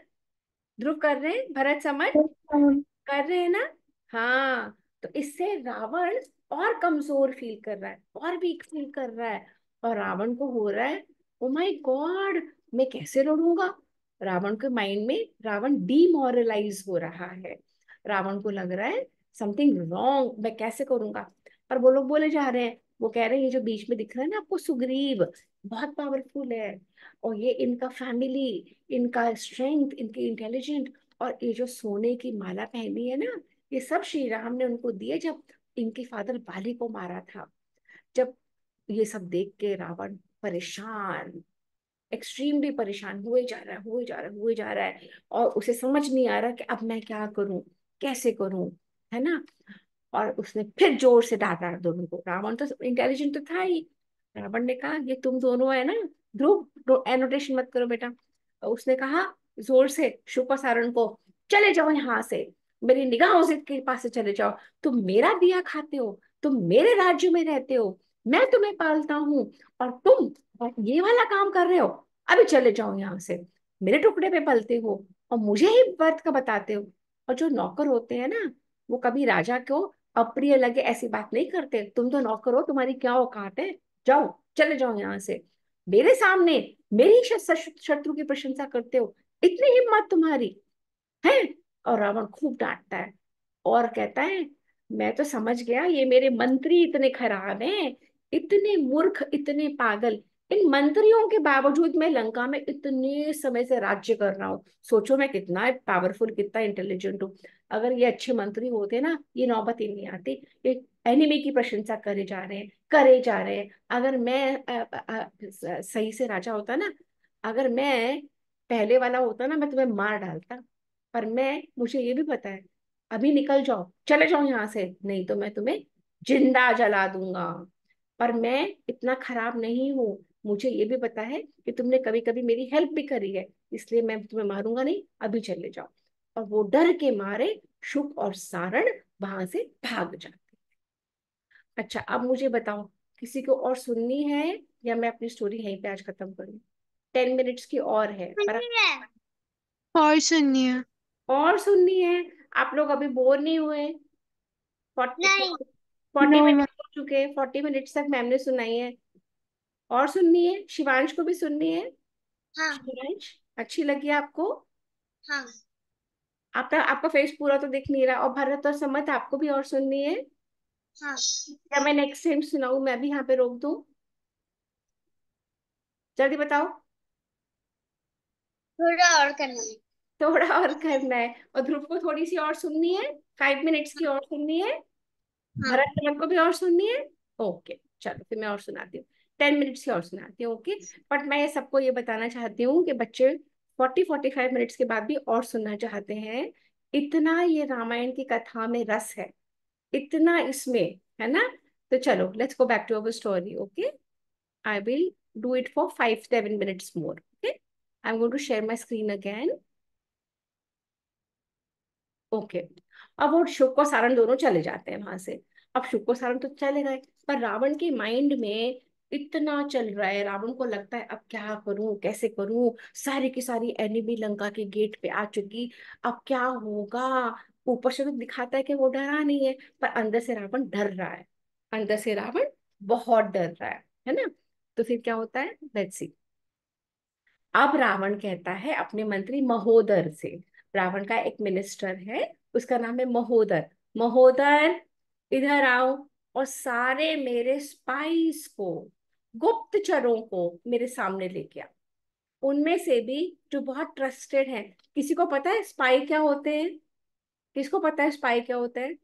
ध्रुव कर रहे हैं भरत समझ कर रहे हैं ना हाँ तो इससे रावण और कमजोर फील कर रहा है और वीक फील कर रहा है और रावण को हो रहा है ओ माय गॉड मैं कैसे लड़ूंगा रावण के माइंड में रावण डीमोरलाइज हो रहा है रावण को लग रहा है समथिंग रॉन्ग मैं कैसे करूंगा पर वो लोग बोले जा रहे हैं वो कह रहे हैं ये जो बीच में दिख रहा है ना आपको सुग्रीव बहुत पावरफुल है और ये इनका फैमिली इनका स्ट्रेंथ इनकी इंटेलिजेंट और ये जो सोने की माला पहनी है ना ये सब श्री राम ने उनको दिए जब इनके फादर बाली को मारा था जब ये सब देख के रावण परेशान एक्सट्रीमली परेशान हुए जा रहा है हुए जा रहा है हुए जा रहा है और उसे समझ नहीं आ रहा कि अब मैं क्या करूं कैसे करूं है ना और उसने फिर जोर से डांटा दोनों को रावण तो इंटेलिजेंट तो था ही रावण ने कहा ये तुम दोनों है ना ध्रुव एनोटेशन तो मत करो बेटा उसने कहा जोर से शुपासारण को चले जाओ यहाँ से मेरी निगाहों से के पास से चले जाओ तुम मेरा दिया खाते हो तुम मेरे राज्य में रहते हो मैं तुम्हें पालता हूँ और तुम ये वाला काम कर रहे हो अभी चले जाओ यहाँ से मेरे टुकड़े पे पलते हो और मुझे ही वर्त का बताते हो और जो नौकर होते हैं ना वो कभी राजा को अप्रिय लगे ऐसी बात नहीं करते तुम तो नौकर हो तुम्हारी क्या औकात है जाओ चले जाओ यहाँ से मेरे सामने मेरी शत्रु की प्रशंसा करते हो इतनी हिम्मत तुम्हारी है और रावण खूब डांटता है और कहता है मैं तो समझ गया ये मेरे मंत्री इतने खराब हैं इतने मूर्ख इतने पागल इन मंत्रियों के बावजूद मैं लंका में इतने समय से राज्य कर रहा हूँ सोचो मैं कितना पावरफुल कितना इंटेलिजेंट हूँ अगर ये अच्छे मंत्री होते ना ये नौबत ही नहीं आती ये एनिमी की प्रशंसा करे जा रहे हैं करे जा रहे हैं अगर मैं आ, आ, आ, सही से राजा होता ना अगर मैं पहले वाला होता ना मैं तुम्हें मार डालता पर मैं मुझे ये भी पता है अभी निकल जाओ चले जाओ यहाँ से नहीं तो मैं तुम्हें जिंदा जला दूंगा पर मैं इतना खराब नहीं हूँ मुझे ये भी पता है कि तुमने कभी कभी मेरी हेल्प भी करी है इसलिए मैं तुम्हें मारूंगा नहीं अभी चले जाओ और वो डर के मारे शुक और सारण वहां से भाग जाते अच्छा अब मुझे बताओ किसी को और सुननी है या मैं अपनी स्टोरी यहीं पे आज खत्म करूं टेन मिनट्स की और है पर और सुननी है और सुननी है आप लोग अभी बोर नहीं हुए फोर्टी मिनट हो चुके फोर्टी मिनट्स तक मैम ने सुनाई है और सुननी है शिवांश को भी सुननी है हाँ शिवांश अच्छी लगी आपको हाँ आपका आपका फेस पूरा तो दिख नहीं रहा और भरत और समत आपको भी और सुननी है हाँ क्या मैं नेक्स्ट टाइम सुनाऊ मैं भी यहाँ पे रोक दू जल्दी बताओ थोड़ा और करना है थोड़ा और करना है और ध्रुव को थोड़ी सी और सुननी है फाइव मिनट्स की हाँ। और सुननी है हाँ। भरत समत को भी और सुननी है ओके चलो फिर मैं और सुनाती हूँ टेन मिनट्स की और सुनाती हूँ ओके बट मैं सबको ये बताना चाहती हूँ कि बच्चे फोर्टी फोर्टी फाइव मिनट्स के बाद भी और सुनना चाहते हैं इतना ये रामायण की कथा में रस है इतना इसमें है ना तो चलो let's go back to our story okay I will do it for five seven minutes more okay I am going to share my screen again okay अब वो शुक और सारण दोनों चले जाते हैं वहां से अब शुक और सारण तो चले गए पर रावण के माइंड में इतना चल रहा है रावण को लगता है अब क्या करूं कैसे करूं सारी की सारी एनिमी लंका के गेट पे आ चुकी अब क्या होगा ऊपर से तो दिखाता है कि वो डरा नहीं है पर अंदर से रावण डर रहा है अंदर से रावण बहुत डर रहा है है ना तो फिर क्या होता है लेट्स सी अब रावण कहता है अपने मंत्री महोदर से रावण का एक मिनिस्टर है उसका नाम है महोदर महोदर इधर आओ और सारे मेरे स्पाइस को गुप्तचरों को मेरे सामने ले गया उनमें से भी जो बहुत ट्रस्टेड हैं किसी को पता है स्पाई क्या होते हैं किसको पता है स्पाई क्या होता है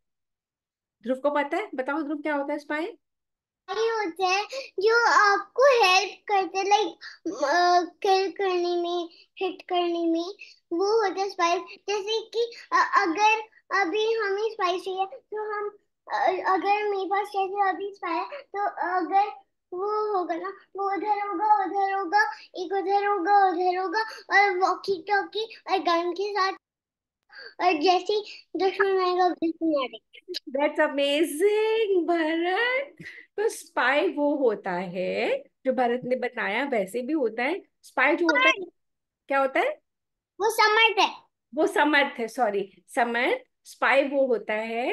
ध्रुव को पता है बताओ ध्रुव क्या होता है स्पाई स्पाई होते हैं जो आपको हेल्प करते लाइक किल करने में हिट करने में वो होता है स्पाई जैसे कि अगर अभी हमें स्पाई चाहिए तो हम अगर मेरे पास जैसे अभी स्पाइस तो अगर वो होगा ना वो उधर होगा उधर होगा एक उधर होगा उधर होगा और वॉकी टॉकी और गन के साथ और जैसे दुश्मन आएगा दुश्मन आएगा That's amazing, भारत तो spy वो होता है जो भारत ने बनाया वैसे भी होता है स्पाई जो होता है क्या होता है वो समर्थ है वो समर्थ है सॉरी समर्थ स्पाई वो होता है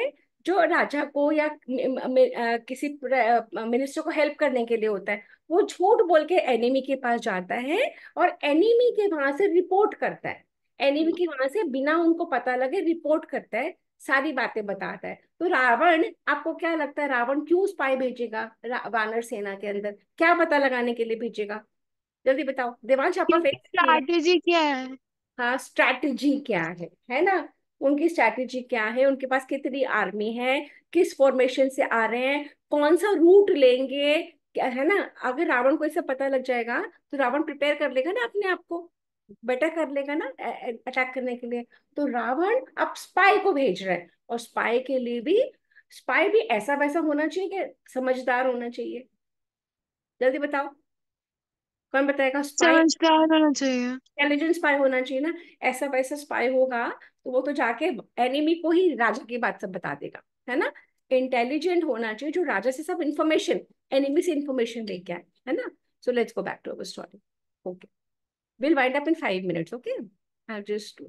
जो राजा को या किसी मिनिस्टर को हेल्प करने के लिए होता है वो झूठ बोल के एनिमी के पास जाता है और एनिमी के वहां से रिपोर्ट करता है एनिमी के वहां से बिना उनको पता लगे रिपोर्ट करता है सारी बातें बताता है तो रावण आपको क्या लगता है रावण क्यों स्पाई भेजेगा वानर सेना के अंदर क्या पता लगाने के लिए भेजेगा जल्दी बताओ देवांश आपका स्ट्रैटेजी क्या है हाँ स्ट्रैटेजी क्या है है ना उनकी स्ट्रैटेजी क्या है उनके पास कितनी आर्मी है किस फॉर्मेशन से आ रहे हैं कौन सा रूट लेंगे क्या है ना अगर रावण को ऐसा पता लग जाएगा तो रावण प्रिपेयर कर लेगा ना अपने आप को बेटर कर लेगा ना अटैक करने के लिए तो रावण अब स्पाई को भेज रहा है और स्पाई के लिए भी स्पाई भी ऐसा वैसा होना चाहिए कि समझदार होना चाहिए जल्दी बताओ कौन बताएगा स्पाई होना चाहिए इंटेलिजेंट स्पाई होना चाहिए ना ऐसा वैसा स्पाई होगा तो वो तो जाके एनिमी को ही राजा की बात सब बता देगा है ना इंटेलिजेंट होना चाहिए जो राजा से सब इंफॉर्मेशन एनिमी से इंफॉर्मेशन लेके आए है ना so let's go back to our story okay will wind up in five minutes okay I just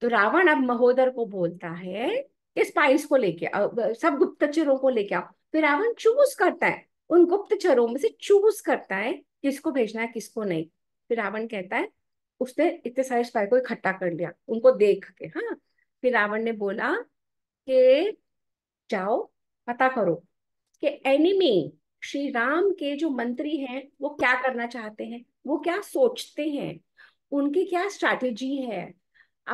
तो रावण अब महोदर को बोलता है कि स्पाइस को लेके सब गुप्तचरों को लेके आओ फिर तो रावण चूज करता है उन गुप्तचरों में से चूज करता है किसको भेजना है किसको नहीं फिर रावण कहता है उसने इतने सारे स्पाई को इकट्ठा कर लिया उनको देख के हाँ फिर रावण ने बोला कि जाओ पता करो कि एनिमी श्री राम के जो मंत्री हैं वो क्या करना चाहते हैं वो क्या सोचते हैं उनकी क्या स्ट्रैटेजी है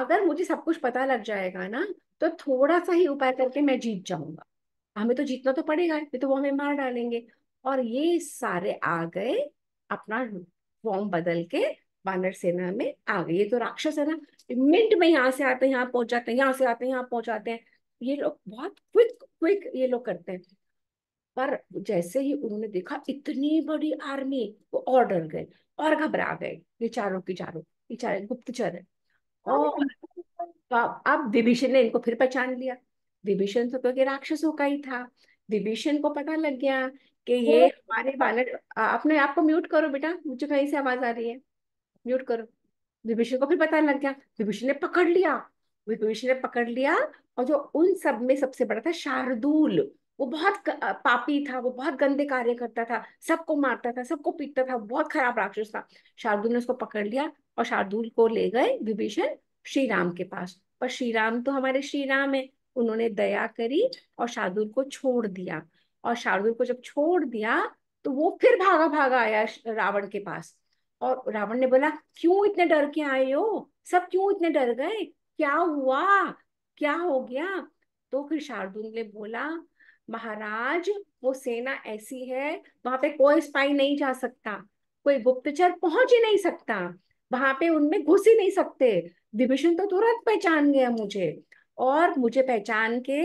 अगर मुझे सब कुछ पता लग जाएगा ना तो थोड़ा सा ही उपाय करके मैं जीत जाऊंगा हमें तो जीतना तो पड़ेगा नहीं तो वो हमें मार डालेंगे और ये सारे आ गए अपना फॉर्म बदल के वानर सेना में आ गए ये तो राक्षस है ना मिनट में यहाँ से आते हैं यहाँ पहुंच जाते हैं यहाँ से आते हैं यहाँ पहुंच जाते हैं ये लोग बहुत क्विक क्विक ये लोग करते हैं पर जैसे ही उन्होंने देखा इतनी बड़ी आर्मी वो और डर गए और घबरा गए ये चारों की चारों ये चारों गुप्तचर है हाँ, और अब विभीषण ने इनको फिर पहचान लिया विभीषण तो क्योंकि राक्षसों का ही था विभीषण को पता लग गया कि ये हमारे बालक अपने आपको म्यूट करो बेटा मुझे कहीं से आवाज आ रही है म्यूट करो विभीषण को फिर पता लग गया विभीषण ने पकड़ लिया विभीषण ने पकड़ लिया और जो उन सब में सबसे बड़ा था शार्दुल वो बहुत पापी था वो बहुत गंदे कार्य करता था सबको मारता था सबको पीटता था बहुत खराब राक्षस था शार्दुल ने उसको पकड़ लिया और शार्दुल को ले गए विभीषण श्री राम के पास पर श्री राम तो हमारे श्री राम है उन्होंने दया करी और शार्दुल को छोड़ दिया और शार्दुल को जब छोड़ दिया तो वो फिर भागा भागा आया रावण के पास और रावण ने बोला क्यों इतने डर के आए हो सब क्यों इतने डर गए क्या हुआ क्या हो गया तो फिर शार्दुल ने बोला महाराज वो सेना ऐसी है वहां पे कोई स्पाई नहीं जा सकता कोई गुप्तचर पहुंच ही नहीं सकता वहां पे उनमें घुस ही नहीं सकते विभीषण तो तुरंत पहचान गया मुझे और मुझे पहचान के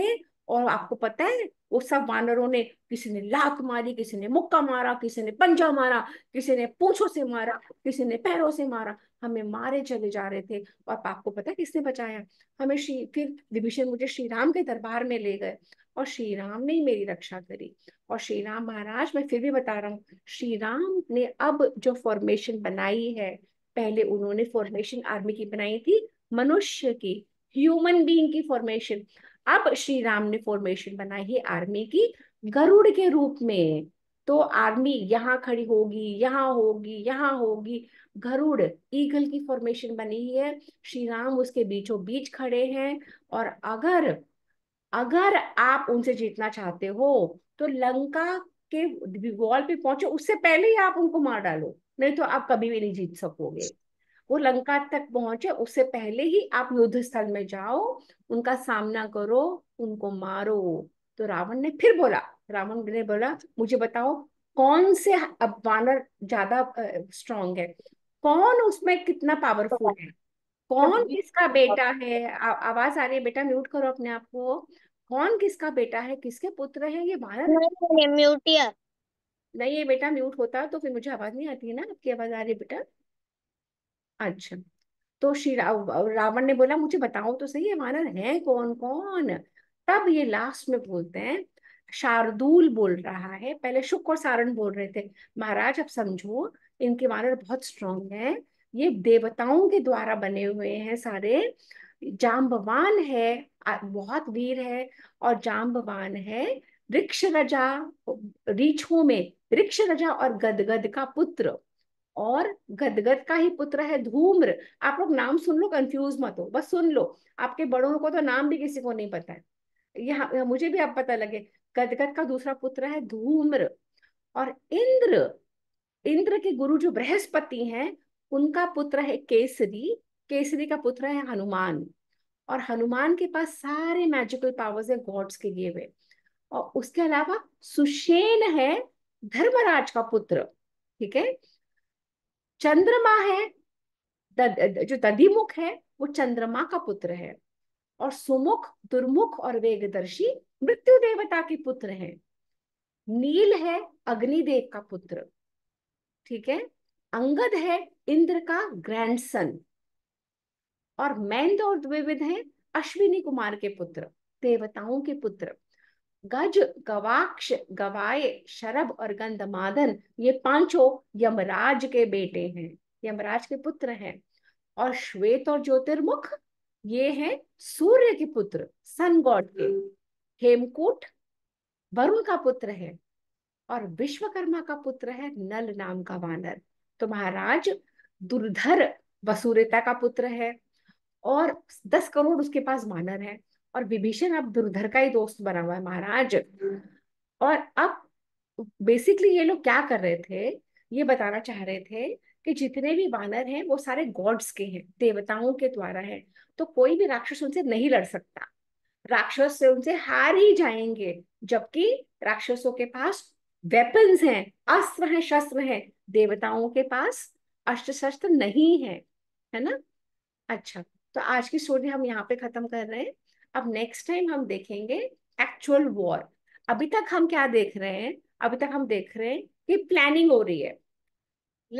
और आपको पता है वो सब वानरों ने किसी ने लात मारी किसी ने मुक्का मारा किसी ने पंजा मारा किसी ने पूछों से मारा किसी ने पैरों से मारा हमें मारे चले जा रहे थे और आपको पता है किसने बचाया हमें श्री फिर विभीषण मुझे श्री राम के दरबार में ले गए और श्री राम ने ही मेरी रक्षा करी और श्री राम महाराज मैं फिर भी बता रहा हूँ श्री राम ने अब जो फॉर्मेशन बनाई है पहले उन्होंने फॉर्मेशन आर्मी की बनाई थी मनुष्य की ह्यूमन बीइंग की फॉर्मेशन अब श्री राम ने फॉर्मेशन बनाई है आर्मी की गरुड़ के रूप में तो आर्मी यहाँ खड़ी होगी यहाँ होगी यहाँ होगी गरुड़ ईगल की फॉर्मेशन बनी है श्री राम उसके बीचों बीच खड़े हैं और अगर अगर आप उनसे जीतना चाहते हो तो लंका के वॉल पे पहुंचो उससे पहले ही आप उनको मार डालो नहीं तो आप कभी भी नहीं जीत सकोगे वो लंका तक पहुंचे उससे पहले ही आप युद्ध स्थल में जाओ उनका सामना करो उनको मारो तो रावण ने फिर बोला रावण ने बोला मुझे बताओ कौन से अब वानर ज्यादा स्ट्रांग है कौन उसमें कितना पावरफुल है कौन किसका बेटा है आ, आवाज आ रही है बेटा म्यूट करो अपने आप को कौन किसका बेटा है किसके पुत्र है ये वानर नहीं ये बेटा म्यूट होता तो फिर मुझे आवाज नहीं आती है ना आपकी आवाज आ रही है बेटा अच्छा तो श्री रावण ने बोला मुझे बताओ तो सही है वानर है कौन कौन तब ये लास्ट में बोलते हैं शार्दूल बोल रहा है पहले शुक और सारण बोल रहे थे महाराज अब समझो इनके वानर बहुत स्ट्रांग हैं ये देवताओं के द्वारा बने हुए हैं सारे जाम्बवान है बहुत वीर है और जाम्बवान है वृक्ष रजा रीछों में वृक्ष रजा और गदगद का पुत्र और गदगद का ही पुत्र है धूम्र आप लोग नाम सुन लो कंफ्यूज मत हो बस सुन लो आपके बड़ों को तो नाम भी किसी को नहीं पता है यहाँ मुझे भी आप पता लगे गदगद का दूसरा पुत्र है धूम्र और इंद्र इंद्र के गुरु जो बृहस्पति हैं उनका पुत्र है केसरी केसरी का पुत्र है हनुमान और हनुमान के पास सारे मैजिकल पावर्स है गॉड्स के लिए हुए और उसके अलावा सुशेन है धर्मराज का पुत्र ठीक है चंद्रमा है द, जो दधिमुख है वो चंद्रमा का पुत्र है और सुमुख दुर्मुख और वेगदर्शी मृत्यु देवता के पुत्र हैं नील है अग्निदेव का पुत्र ठीक है अंगद है इंद्र का ग्रैंडसन और मैंद और द्विविध है अश्विनी कुमार के पुत्र देवताओं के पुत्र गज गवाक्ष गवाय शरब और गंधमादन ये पांचों यमराज के बेटे हैं यमराज के पुत्र हैं और श्वेत और ज्योतिर्मुख ये हैं सूर्य के पुत्र सन गॉड के हेमकूट वरुण का पुत्र है और विश्वकर्मा का पुत्र है नल नाम का वानर तो महाराज दुर्धर वसूरेता का पुत्र है और दस करोड़ उसके पास वानर है और विभीषण अब दुर्धर का ही दोस्त बना हुआ है महाराज और अब बेसिकली ये लोग क्या कर रहे थे ये बताना चाह रहे थे कि जितने भी वानर हैं वो सारे गॉड्स के हैं देवताओं के द्वारा है तो कोई भी राक्षस उनसे नहीं लड़ सकता राक्षस से उनसे हार ही जाएंगे जबकि राक्षसों के पास वेपन्स हैं अस्त्र हैं शस्त्र हैं देवताओं के पास अस्त्र शस्त्र नहीं है है ना अच्छा तो आज की स्टोरी हम यहाँ पे खत्म कर रहे हैं अब नेक्स्ट टाइम हम देखेंगे एक्चुअल वॉर अभी तक हम क्या देख रहे हैं अभी तक हम देख रहे हैं कि प्लानिंग हो रही है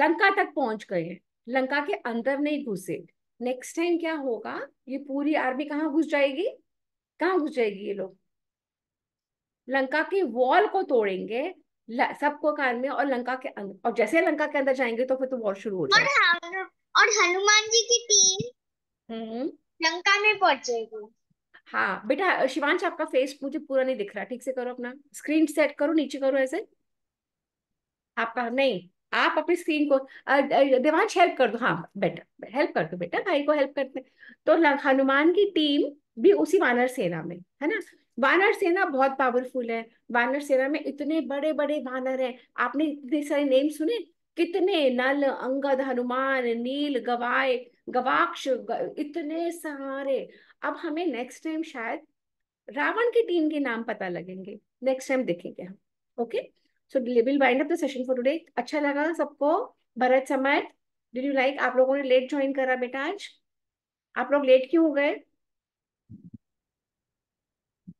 लंका तक पहुंच गए हैं लंका के अंदर नहीं घुसे नेक्स्ट टाइम क्या होगा ये पूरी आर्मी कहाँ घुस जाएगी कहाँ घुस जाएगी ये लोग लंका की वॉल को तोड़ेंगे सबको कार में और लंका के अंदर और जैसे लंका के अंदर जाएंगे तो फिर तो वॉर शुरू हो जाएगी और हनुमान जी की टीम हम्म। लंका में पहुंचेगी हाँ बेटा शिवांश आपका फेस मुझे पूरा नहीं दिख रहा ठीक से करो अपना स्क्रीन सेट करो नीचे करो ऐसे आपका नहीं आप अपनी स्क्रीन को देवांश हेल्प कर दो हाँ बेटा हेल्प कर दो बेटा भाई को हेल्प करते तो हनुमान की टीम भी उसी वानर सेना में है ना वानर सेना बहुत पावरफुल है वानर सेना में इतने बड़े बड़े वानर हैं आपने इतने सारे नेम सुने कितने नल अंगद हनुमान नील गवाय गवाक्ष ग, इतने सारे अब हमें नेक्स्ट टाइम शायद रावण की टीम के नाम पता लगेंगे नेक्स्ट टाइम देखेंगे हम okay so will wind up the session for today अच्छा लगा सबको Bharat Samarth did you like आप लोगों ने लेट ज्वाइन करा बेटा आज आप लोग लेट क्यों हो गए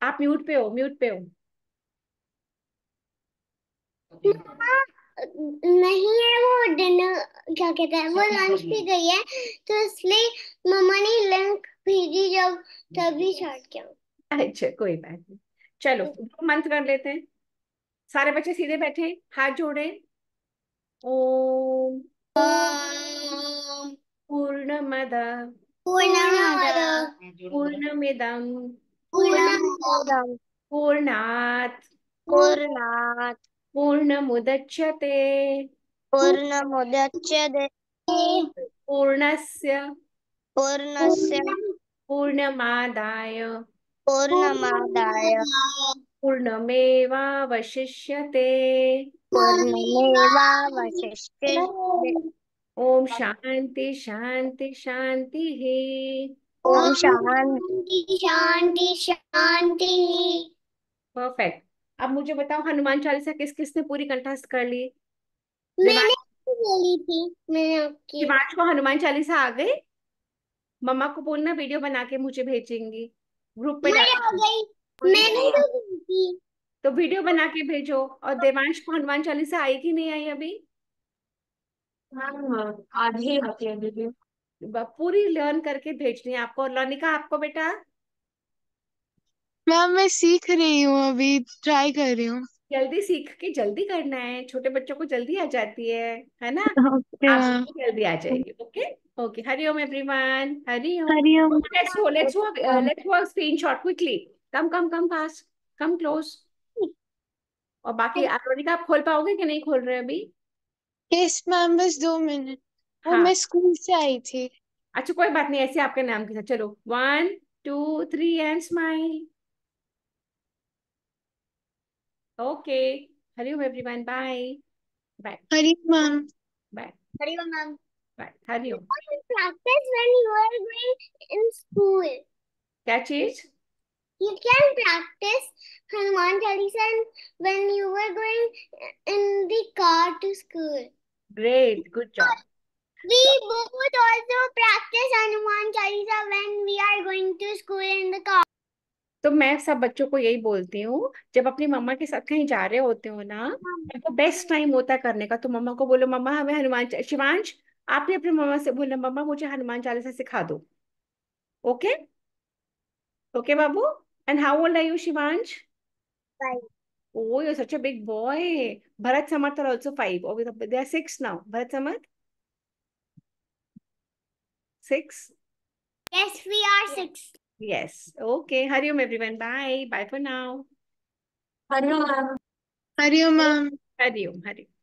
आप म्यूट पे हो म्यूट पे हो नहीं है वो डिनर क्या कहते हैं वो लंच भी गई है तो इसलिए मम्मा ने लिंक भेजी जब तभी शॉर्ट किया अच्छा कोई बात नहीं चलो दो मंत्र कर लेते हैं सारे बच्चे सीधे बैठे हाथ जोड़े ओम मद पूर्ण पूर्णमिदं पूर्ण पूर्णात् पूर्णात् पूर्ण पूर्ण पूर्ण मुदच्य मुदच्य पूर्णमुदच्यते पूर्ण मदाय पूर्ण मदाय पूर्ण पूर्णमेवावशिष्यते पूर्णमेवावशिष्यते ओम शांति शांति शांति ओम शांति शांति शांति परफेक्ट अब मुझे बताओ हनुमान चालीसा किस किसने पूरी कंठस्थ कर ली मैंने बोली थी मैंने आपकी दिवांश को हनुमान चालीसा आ गई मम्मा को बोलना वीडियो बना के मुझे भेजेंगी ग्रुप पे आ गई मैंने तो तो वीडियो बना के भेजो और देवांश को हनुमान चालीसा आई कि नहीं आई अभी आज हाँ, ही हाँ, आती है पूरी लर्न करके भेजनी है आपको लोनिका आपको बेटा मैम मैं सीख रही हूँ अभी ट्राई कर रही हूँ जल्दी सीख के जल्दी करना है छोटे बच्चों को जल्दी आ जाती है है ना ओके आप मैम जल्दी आ जाएगी okay okay Hariom everyone Hariom Hariom let's go let's go let's go screenshot quickly come come come fast come close और बाकी अरोनिका आप खोल पाओगे कि नहीं खोल रहे अभी यस मैम बस दो मिनट वो हाँ मैं स्कूल से आई थी अच्छा कोई बात नहीं ऐसे आपके नाम के साथ चलो one two three and smile Okay. Hello, everyone. Bye. Bye. Hello, ma'am. Bye. Hello, ma'am. Bye. How What you practice when you are going in school? Catch it. You can practice Hanuman Chalisa when you were going in the car to school. Great. Good job. We both also practice Hanuman Chalisa when we are going to school in the car. तो मैं सब बच्चों को यही बोलती हूँ जब अपनी मम्मा के साथ कहीं जा रहे होते हो ना तो बेस्ट टाइम होता है करने का तो मम्मा को बोलो मम्मा हमें हनुमान शिवांश आपने अपनी मम्मा से बोला मम्मा मुझे हनुमान चालीसा सिखा दो ओके ओके बाबू and how old are you Shivansh Oh, you're such a big boy. Bharat Samarth are also five. Or they are six now. Bharat Samarth? Six? Yes, we are six. Yes. Okay. Hariom, everyone. Bye. Bye for now. Hariom, ma'am. Hariom, ma'am. Hariom, Hariom.